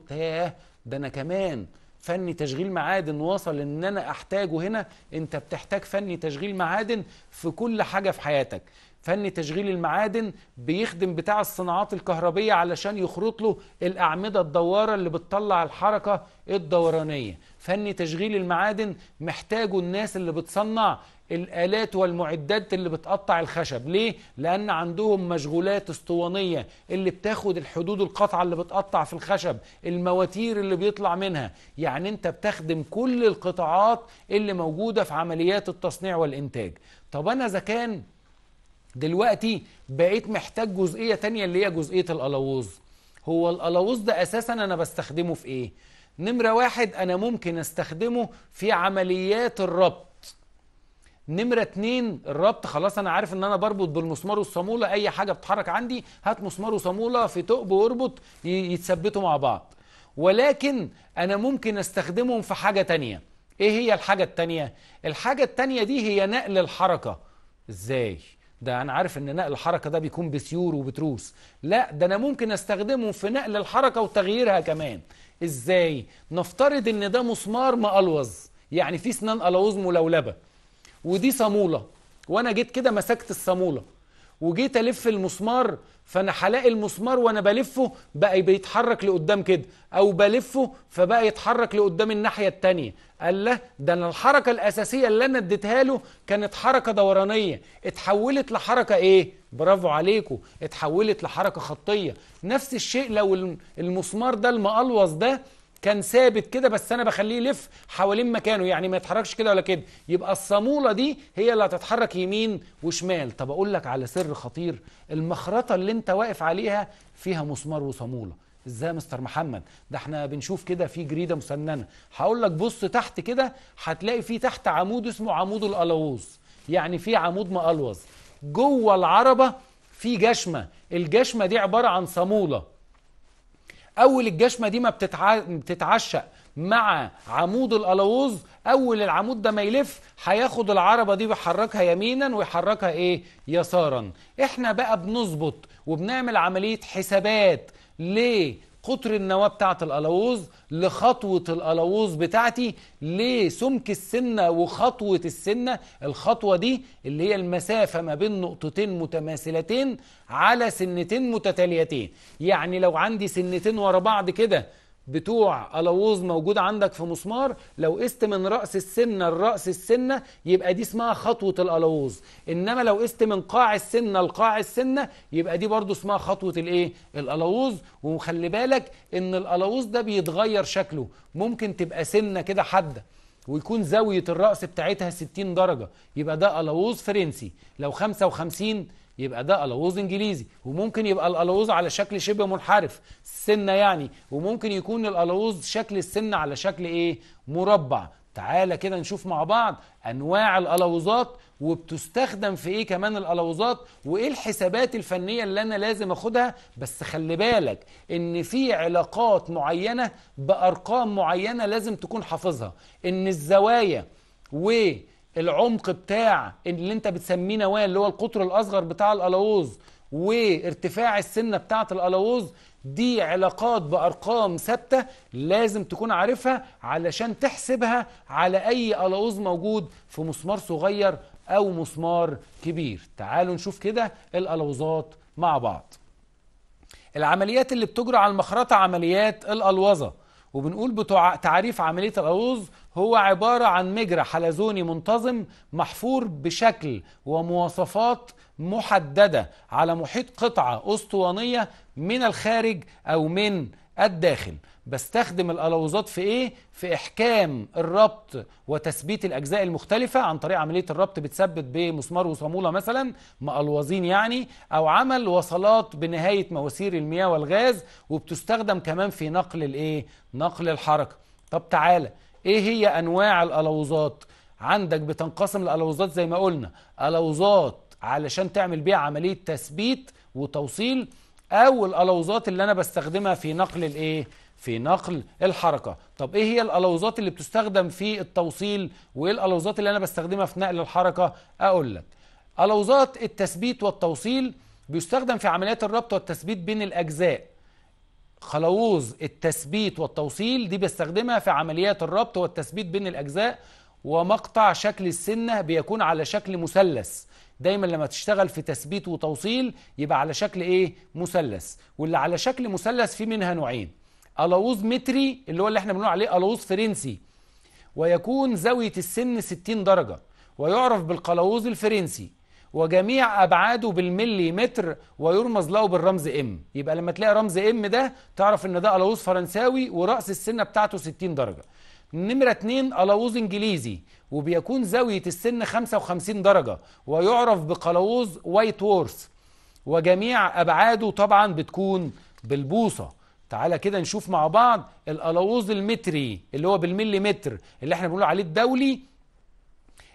ده انا كمان فني تشغيل معادن وصل ان انا احتاجه هنا انت بتحتاج فني تشغيل معادن في كل حاجه في حياتك فني تشغيل المعادن بيخدم بتاع الصناعات الكهربية علشان يخرط له الأعمدة الدوارة اللي بتطلع الحركة الدورانية فني تشغيل المعادن محتاجه الناس اللي بتصنع الآلات والمعدات اللي بتقطع الخشب ليه؟ لأن عندهم مشغولات اسطوانية اللي بتاخد الحدود القطعة اللي بتقطع في الخشب المواتير اللي بيطلع منها يعني أنت بتخدم كل القطاعات اللي موجودة في عمليات التصنيع والإنتاج طب أنا إذا كان دلوقتي بقيت محتاج جزئية تانية اللي هي جزئية القلاووز هو القلاووز ده أساسا أنا بستخدمه في إيه؟ نمرة واحد أنا ممكن أستخدمه في عمليات الربط نمرة اتنين الربط خلاص انا عارف ان انا بربط بالمسمار والصامولة اي حاجة بتتحرك عندي هات مسمار وصامولة في ثقب واربط يتثبتوا مع بعض ولكن انا ممكن استخدمهم في حاجة تانية ايه هي الحاجة التانية الحاجة التانية دي هي نقل الحركة ازاي ده انا عارف ان نقل الحركة ده بيكون بسيور وبتروس لا ده انا ممكن استخدمه في نقل الحركة وتغييرها كمان ازاي نفترض ان ده مسمار مقلوز يعني في سنان قلوظ ملولبه ودي صاموله وانا جيت كده مسكت الصاموله وجيت الف المسمار فانا هلاقي المسمار وانا بلفه بقى بيتحرك لقدام كده او بلفه فبقى يتحرك لقدام الناحيه الثانيه قال له ده انا الحركه الاساسيه اللي انا اديتها له كانت حركه دورانيه اتحولت لحركه ايه برافو عليكم اتحولت لحركه خطيه نفس الشيء لو المسمار ده المقلوص ده كان ثابت كده بس انا بخليه يلف حوالين مكانه يعني ما يتحركش كده ولا كده يبقى الصاموله دي هي اللي هتتحرك يمين وشمال طب اقول لك على سر خطير المخرطه اللي انت واقف عليها فيها مسمار وصاموله ازاي يا مستر محمد ده احنا بنشوف كده في جريده مسننه هقول لك بص تحت كده هتلاقي في تحت عمود اسمه عمود القلاووز يعني في عمود مقلوز جوه العربه في جشمه الجشمه دي عباره عن صاموله اول الجشمه دي ما بتتع... بتتعشق مع عمود الالوز اول العمود ده ما يلف هياخد العربه دي ويحركها يمينا ويحركها ايه يسارا احنا بقى بنظبط وبنعمل عمليه حسابات ليه قطر النواه بتاعت الالاوز لخطوه الالاوز بتاعتي لسمك السنه وخطوه السنه الخطوه دي اللي هي المسافه ما بين نقطتين متماثلتين على سنتين متتاليتين يعني لو عندي سنتين ورا بعض كده بتوع الووز موجود عندك في مسمار لو قست من راس السنه لراس السنه يبقى دي اسمها خطوه الالووز انما لو قست من قاع السنه لقاع السنه يبقى دي برضو اسمها خطوه الايه الالووز وخلي بالك ان الالووز ده بيتغير شكله ممكن تبقى سنه كده حاده ويكون زاويه الراس بتاعتها 60 درجه يبقى ده الووز فرنسي لو 55 يبقى ده الوز انجليزي وممكن يبقى الالوز على شكل شبه منحرف سنه يعني وممكن يكون الالوز شكل السنه على شكل ايه مربع تعالى كده نشوف مع بعض انواع الالوزات وبتستخدم في ايه كمان الالوزات وايه الحسابات الفنيه اللي انا لازم اخدها بس خلي بالك ان في علاقات معينه بارقام معينه لازم تكون حافظها ان الزوايا و العمق بتاع اللي انت بتسميه نواه اللي هو القطر الاصغر بتاع الالاوز وارتفاع السنه بتاعه الالاوز دي علاقات بارقام ثابته لازم تكون عارفها علشان تحسبها على اي الاوز موجود في مسمار صغير او مسمار كبير تعالوا نشوف كده القلاوزات مع بعض العمليات اللي بتجرى على المخرطه عمليات الالوظه وبنقول بتوع تعريف عمليه الالوظ هو عبارة عن مجرى حلزوني منتظم محفور بشكل ومواصفات محددة على محيط قطعة أسطوانية من الخارج أو من الداخل بستخدم الألوظات في إيه؟ في إحكام الربط وتثبيت الأجزاء المختلفة عن طريق عملية الربط بتثبت بمسمار وصامولة مثلا مقلوظين يعني أو عمل وصلات بنهاية مواسير المياه والغاز وبتستخدم كمان في نقل الإيه؟ نقل الحركة طب تعالى ايه هي انواع الالوظات عندك بتنقسم الالوظات زي ما قلنا الوظات علشان تعمل بيها عمليه تثبيت وتوصيل او الالوظات اللي انا بستخدمها في نقل الايه في نقل الحركه طب ايه هي الالوظات اللي بتستخدم في التوصيل وايه الالوظات اللي انا بستخدمها في نقل الحركه اقول لك الاوزات التثبيت والتوصيل بيستخدم في عمليات الربط والتثبيت بين الاجزاء خلاوز التثبيت والتوصيل دي بيستخدمها في عمليات الربط والتثبيت بين الأجزاء ومقطع شكل السنة بيكون على شكل مثلث دايما لما تشتغل في تثبيت وتوصيل يبقى على شكل ايه مثلث واللي على شكل مثلث في منها نوعين الاوز متري اللي هو اللي احنا بنقول عليه الاوز فرنسي ويكون زاوية السن 60 درجة ويعرف بالقلاوز الفرنسي وجميع أبعاده بالملي متر ويرمز له بالرمز إم يبقى لما تلاقي رمز إم ده تعرف إن ده ألاوز فرنساوي ورأس السنة بتاعته 60 درجة نمرة 2 قلاووز انجليزي وبيكون زاوية السن 55 درجة ويعرف بقلاوز وايت وورث وجميع أبعاده طبعا بتكون بالبوصة تعالى كده نشوف مع بعض القلاووز المتري اللي هو بالملي متر اللي احنا بنقول عليه الدولي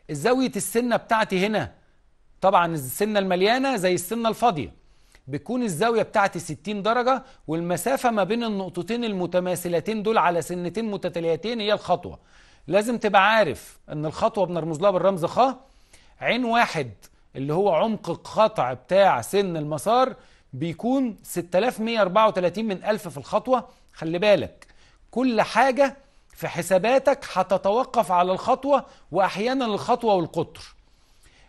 زاوية السنة بتاعتي هنا طبعا السنه المليانه زي السنه الفاضيه بتكون الزاويه بتاعتي 60 درجه والمسافه ما بين النقطتين المتماثلتين دول على سنتين متتاليتين هي الخطوه لازم تبقى عارف ان الخطوه بنرمز لها بالرمز خ عين واحد اللي هو عمق القطع بتاع سن المسار بيكون 6134 من 1000 في الخطوه خلي بالك كل حاجه في حساباتك هتتوقف على الخطوه واحيانا الخطوه والقطر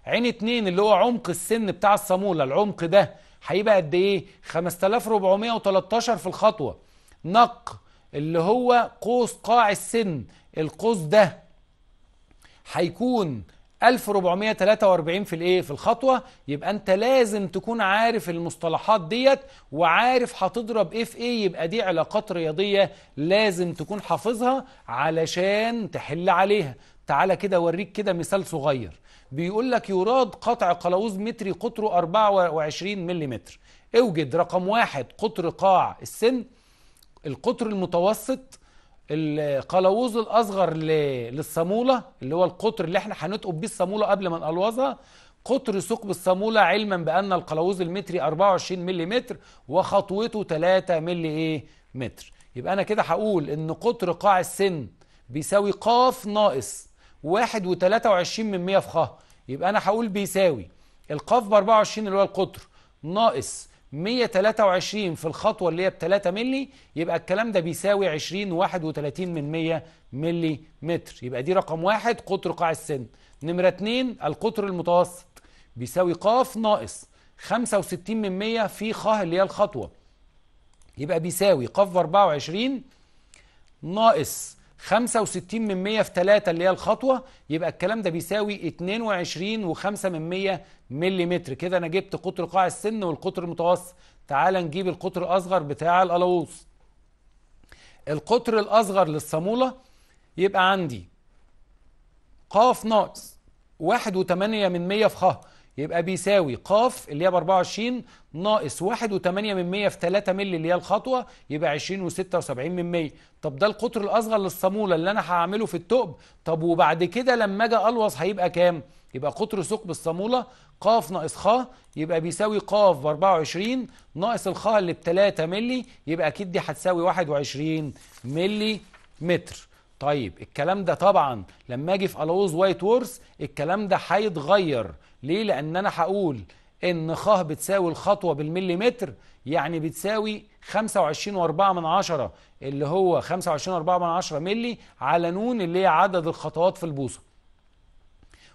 عين اتنين اللي هو عمق السن بتاع الصامولة العمق ده هيبقى قد ايه 5413 في الخطوة نق اللي هو قوس قاع السن القوس ده هيكون 1443 في الايه في الخطوه يبقى انت لازم تكون عارف المصطلحات ديت وعارف هتضرب ايه في ايه يبقى دي علاقات رياضيه لازم تكون حافظها علشان تحل عليها تعالى كده اوريك كده مثال صغير بيقول لك يراد قطع قلاوز متري قطره 24 ملم اوجد رقم واحد قطر قاع السن القطر المتوسط القلاووز الاصغر للصاموله اللي هو القطر اللي احنا هنتقب بيه الصاموله قبل ما نقلوظها قطر ثقب الصاموله علما بان القلاووز المتري 24 ملم وخطوته 3 ملي ايه متر يبقى انا كده هقول ان قطر قاع السن بيساوي قاف ناقص واحد وتلاتة وعشرين من مية في خ يبقى أنا هقول بيساوي القاف ب 24 اللي هو القطر ناقص 123 في الخطوة اللي هي ب 3 مللي يبقى الكلام ده بيساوي 20 31 من 100 ملي متر يبقى دي رقم واحد قطر قاع السن نمرة اتنين القطر المتوسط بيساوي قاف ناقص 65 من 100 في خ اللي هي الخطوة يبقى بيساوي قاف ب 24 ناقص 65 من 100 في 3 اللي هي الخطوة يبقى الكلام ده بيساوي 22 و5 من 100 ملم كده أنا جبت قطر قاع السن والقطر المتوسط تعال نجيب القطر الأصغر بتاع القلاووص القطر الأصغر للصامولة يبقى عندي قاف ناقص 1.8 من 100 في خ يبقى بيساوي قاف اللي هي ب 24 ناقص 1.8 من 100 في 3 مللي اللي هي الخطوه يبقى 20 و76 من 100 طب ده القطر الاصغر للصاموله اللي انا هعمله في الثقب طب وبعد كده لما اجي الوص هيبقى كام؟ يبقى قطر ثقب الصاموله ق ناقص خ يبقى بيساوي ق ب 24 ناقص الخ اللي ب 3 مللي يبقى اكيد دي هتساوي 21 مللي متر. طيب الكلام ده طبعا لما اجي في الوز وايت وورث الكلام ده هيتغير ليه لان انا هقول ان خ بتساوي الخطوه بالمليمتر يعني بتساوي 25.4 من عشرة اللي هو 25.4 من عشرة ملي على نون اللي هي عدد الخطوات في البوصه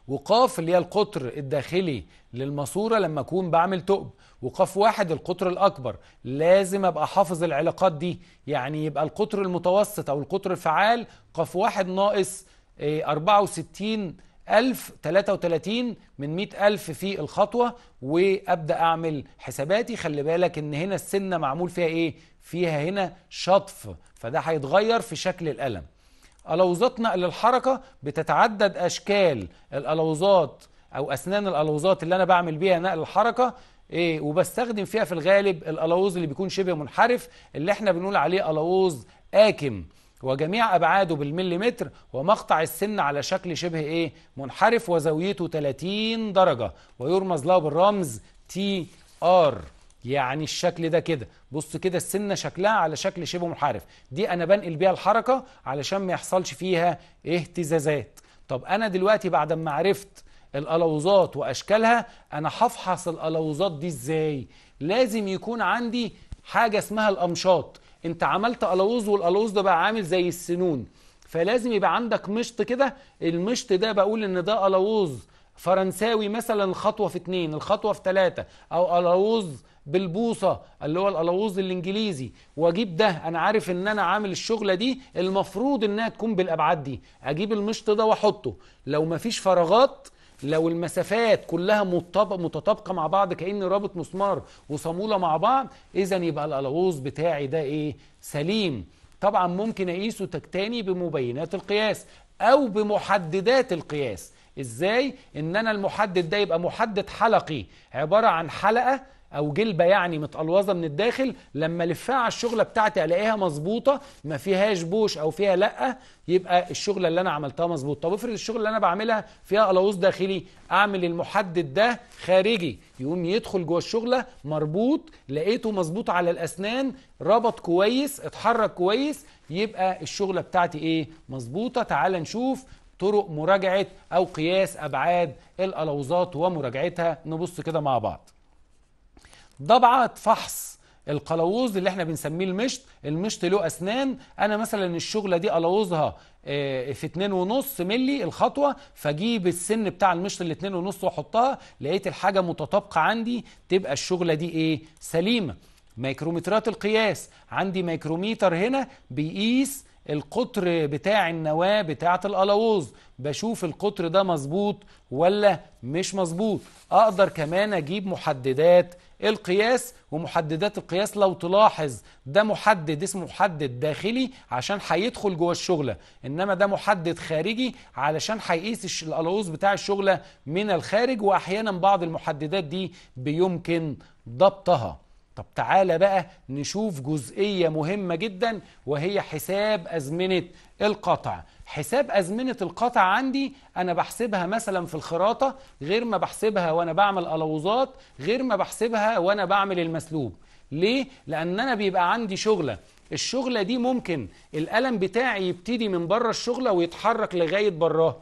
وقاف اللي هي القطر الداخلي للماسوره لما اكون بعمل ثقب وقاف واحد القطر الاكبر لازم ابقى حافظ العلاقات دي يعني يبقى القطر المتوسط او القطر الفعال قاف واحد ناقص 64 آه، 1033 من 100000 في الخطوة وأبدأ أعمل حساباتي خلي بالك إن هنا السنة معمول فيها إيه؟ فيها هنا شطف فده هيتغير في شكل الألم ألوزات نقل الحركة بتتعدد أشكال الألوزات أو أسنان الألوزات اللي أنا بعمل بيها نقل الحركة إيه وبستخدم فيها في الغالب الألوز اللي بيكون شبه منحرف اللي احنا بنقول عليه ألوز آكم وجميع أبعاده بالمليمتر ومقطع السن على شكل شبه إيه منحرف وزاويته 30 درجة ويرمز له بالرمز تي ار يعني الشكل ده كده بص كده السنة شكلها على شكل شبه منحرف دي أنا بنقل بيها الحركة علشان ما يحصلش فيها اهتزازات طب أنا دلوقتي بعد ما عرفت الألوظات وأشكالها أنا هفحص الألوظات دي إزاي لازم يكون عندي حاجة اسمها الأمشاط انت عملت الوز والالوز ده بقى عامل زي السنون فلازم يبقى عندك مشط كده المشط ده بقول ان ده الوز فرنساوي مثلا خطوه في اتنين الخطوه في ثلاثه او الوز بالبوصه اللي هو الالوز الانجليزي واجيب ده انا عارف ان انا عامل الشغله دي المفروض انها تكون بالابعاد دي اجيب المشط ده واحطه لو مفيش فراغات لو المسافات كلها متطابقه مع بعض كان رابط مسمار وصاموله مع بعض اذا يبقى القلاووز بتاعي ده ايه سليم طبعا ممكن اقيسه تكتاني بمبينات القياس او بمحددات القياس ازاي ان انا المحدد ده يبقى محدد حلقي عباره عن حلقه او جلبه يعني متقلوظه من الداخل لما الفها على الشغله بتاعتي الاقيها مظبوطه ما فيهاش بوش او فيها لا يبقى الشغله اللي انا عملتها مظبوط طب افرض الشغله اللي انا بعملها فيها قلوظ داخلي اعمل المحدد ده خارجي يقوم يدخل جوه الشغله مربوط لقيته مظبوط على الاسنان ربط كويس اتحرك كويس يبقى الشغله بتاعتي ايه مظبوطه تعال نشوف طرق مراجعه او قياس ابعاد القلاوظات ومراجعتها نبص كده مع بعض ضبعه فحص القلاوز اللي احنا بنسميه المشط المشط له اسنان انا مثلا الشغله دي قلاوزها آه، في 2.5 ملي الخطوه فاجيب السن بتاع المشط ال 2.5 واحطها لقيت الحاجه متطابقه عندي تبقى الشغله دي ايه سليمه ميكرومترات القياس عندي ميكروميتر هنا بيقيس القطر بتاع النواه بتاعه الألاوز بشوف القطر ده مظبوط ولا مش مظبوط اقدر كمان اجيب محددات القياس ومحددات القياس لو تلاحظ ده محدد اسمه محدد داخلي عشان هيدخل جوه الشغله انما ده محدد خارجي علشان هيقيس الألاوز بتاع الشغله من الخارج واحيانا بعض المحددات دي بيمكن ضبطها طب تعالى بقى نشوف جزئية مهمة جدا وهي حساب أزمنة القطع حساب أزمنة القطع عندي أنا بحسبها مثلا في الخراطة غير ما بحسبها وأنا بعمل ألوظات غير ما بحسبها وأنا بعمل المسلوب ليه؟ لأن أنا بيبقى عندي شغلة الشغلة دي ممكن القلم بتاعي يبتدي من بره الشغلة ويتحرك لغاية براها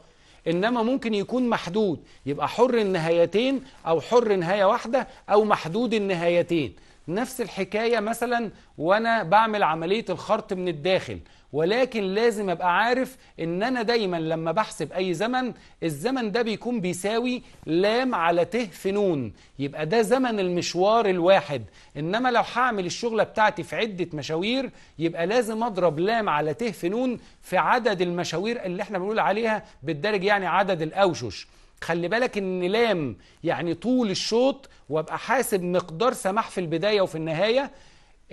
انما ممكن يكون محدود يبقى حر النهايتين او حر نهايه واحده او محدود النهايتين نفس الحكاية مثلا وأنا بعمل عملية الخرط من الداخل ولكن لازم ابقى عارف ان انا دايما لما بحسب اي زمن الزمن ده بيكون بيساوي لام على ت في نون يبقى ده زمن المشوار الواحد انما لو هعمل الشغله بتاعتي في عده مشاوير يبقى لازم اضرب لام على ت في نون في عدد المشاوير اللي احنا بنقول عليها بالدرج يعني عدد الاوشش خلي بالك ان لام يعني طول الشوط وابقى حاسب مقدار سماح في البدايه وفي النهايه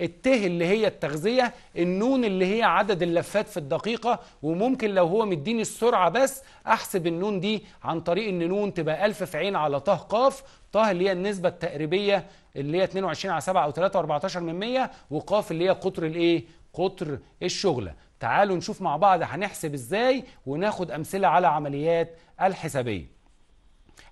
الته اللي هي التغذية النون اللي هي عدد اللفات في الدقيقة وممكن لو هو مديني السرعة بس أحسب النون دي عن طريق إن نون تبقى ألف في عين على طه قاف طه اللي هي النسبة التقريبية اللي هي 22 على 7 أو 3 14 من 100 وقاف اللي هي قطر الإيه؟ قطر الشغلة تعالوا نشوف مع بعض هنحسب إزاي وناخد أمثلة على عمليات الحسابية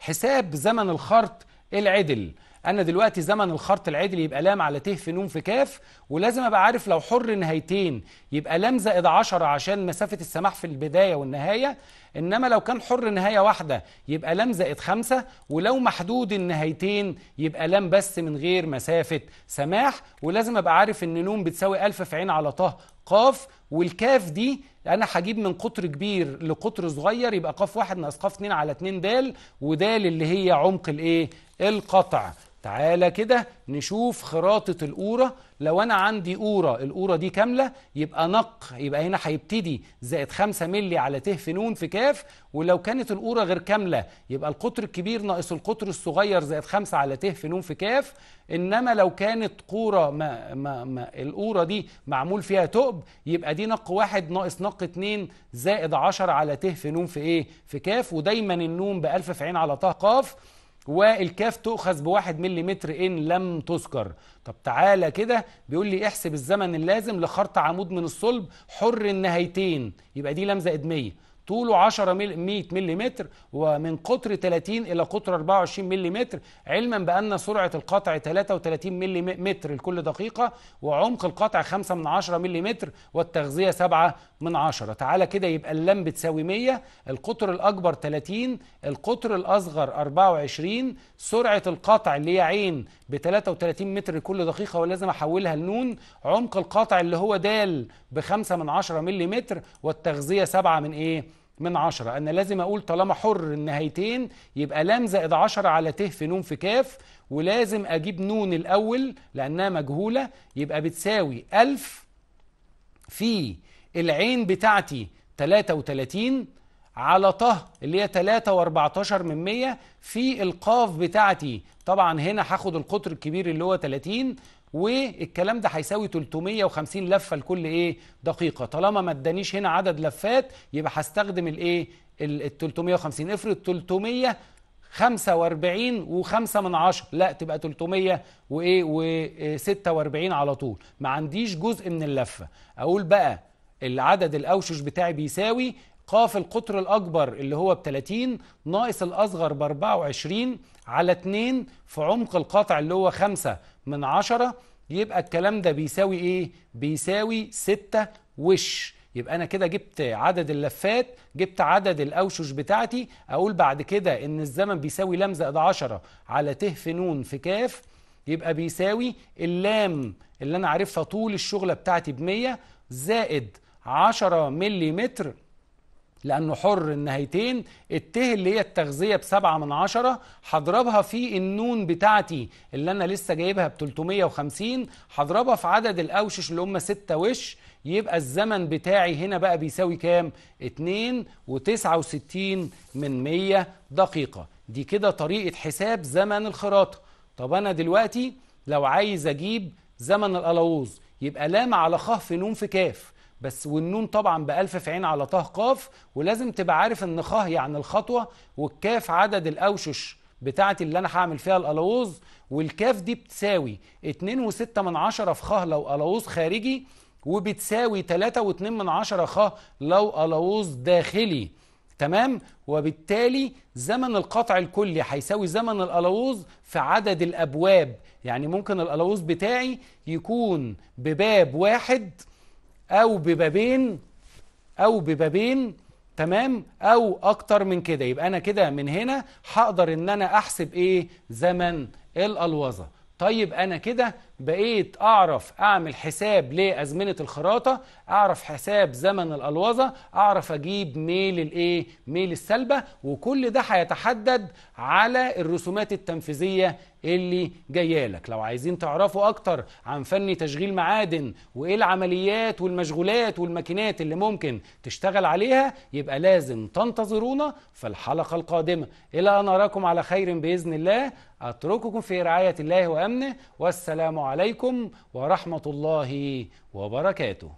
حساب زمن الخرط العدل انا دلوقتي زمن الخرط العدل يبقى لام على ت في نون في كاف ولازم ابقى عارف لو حر نهايتين يبقى لام زائد 10 عشان مسافه السماح في البدايه والنهايه انما لو كان حر نهايه واحده يبقى لام زائد 5 ولو محدود النهايتين يبقى لام بس من غير مسافه سماح ولازم ابقى عارف ان نون بتساوي 1000 في عين على ط قاف والكاف دي انا هجيب من قطر كبير لقطر صغير يبقى قاف واحد ناقص قاف اتنين على اتنين دال ودال اللي هي عمق الايه القطع تعالى كده نشوف خراطة القورة لو أنا عندي قورة القورة دي كاملة يبقى نق يبقى هنا هيبتدي زائد 5 ملي على ت في نون في كاف ولو كانت القورة غير كاملة يبقى القطر الكبير ناقص القطر الصغير زائد 5 على ت في نون في كاف إنما لو كانت قورة ما ما ما القورة دي معمول فيها تقب يبقى دي نق واحد ناقص نق 2 زائد 10 على ت في نون في إيه في كاف ودايما النون بألف في عين على ط قاف والكاف تؤخذ بواحد ملم إن لم تذكر طب تعالى كده بيقول لي احسب الزمن اللازم لخرط عمود من الصلب حر النهايتين يبقى دي لمزة إدمية طوله 10 100 ملم ومن قطر 30 إلى قطر 24 ملم علما بأن سرعة القطع 33 ملم لكل دقيقة وعمق القطع 5 من 10 ملم والتغذية 7 من 10 تعالى كده يبقى اللم بتساوي 100 القطر الأكبر 30 القطر الأصغر 24 سرعة القطع اللي هي عين ب 33 متر لكل دقيقة ولازم أحولها لنون عمق القطع اللي هو دال ب 5 من 10 ملم والتغذية 7 من إيه؟ من عشرة أنا لازم أقول طالما حر النهايتين يبقى لام زائد عشرة على ت في نون في كاف ولازم أجيب نون الأول لأنها مجهولة يبقى بتساوي ألف في العين بتاعتي 33 على ط اللي هي 3 و14 من 100 في القاف بتاعتي طبعا هنا هاخد القطر الكبير اللي هو 30 والكلام ده هيساوي 350 لفه لكل ايه دقيقه طالما ما ادانيش هنا عدد لفات يبقى هستخدم الايه ال 350 إيه؟ افرض 300 45 و5 من 10 لا تبقى 300 وايه و46 على طول ما عنديش جزء من اللفه اقول بقى العدد الاوشش بتاعي بيساوي قاف القطر الاكبر اللي هو ب 30 ناقص الاصغر ب 24 على 2 في عمق القطع اللي هو 5 من عشرة يبقى الكلام ده بيساوي ايه؟ بيساوي ستة وش يبقى انا كده جبت عدد اللفات جبت عدد الاوشش بتاعتي اقول بعد كده ان الزمن بيساوي لام زائد 10 على ت في نون في كاف يبقى بيساوي اللام اللي انا عارفها طول الشغله بتاعتي ب 100 زائد 10 ملي متر لأنه حر النهايتين الت اللي هي التغذية بسبعة من عشرة هضربها في النون بتاعتي اللي أنا لسه جايبها ب 350 هضربها في عدد الأوشش اللي هم ستة وش يبقى الزمن بتاعي هنا بقى بيساوي كام؟ 2 و69 من 100 دقيقة دي كده طريقة حساب زمن الخراطة طب أنا دلوقتي لو عايز أجيب زمن الالاوز يبقى لام على خه في نون في كاف بس والنون طبعا بألف في عين على طه قاف ولازم تبقى عارف ان خه يعني الخطوة والكاف عدد الأوشش بتاعتي اللي انا هعمل فيها الألوز والكاف دي بتساوي 2.6 من عشرة في خه لو ألوز خارجي وبتساوي 3.2 من عشرة خه لو ألوز داخلي تمام وبالتالي زمن القطع الكلي هيساوي زمن الألوز في عدد الأبواب يعني ممكن الألوز بتاعي يكون بباب واحد أو ببابين أو ببابين تمام أو أكتر من كده يبقى أنا كده من هنا هقدر إن أنا أحسب إيه زمن الألوظة طيب أنا كده بقيت أعرف أعمل حساب لأزمنة الخراطة أعرف حساب زمن الألوظة أعرف أجيب ميل الإيه؟ ميل السلبة وكل ده هيتحدد على الرسومات التنفيذية اللي جايه لك لو عايزين تعرفوا اكتر عن فن تشغيل معادن وايه العمليات والمشغولات والماكينات اللي ممكن تشتغل عليها يبقى لازم تنتظرونا في الحلقة القادمة الى ان اراكم على خير باذن الله اترككم في رعاية الله وامنه والسلام عليكم ورحمة الله وبركاته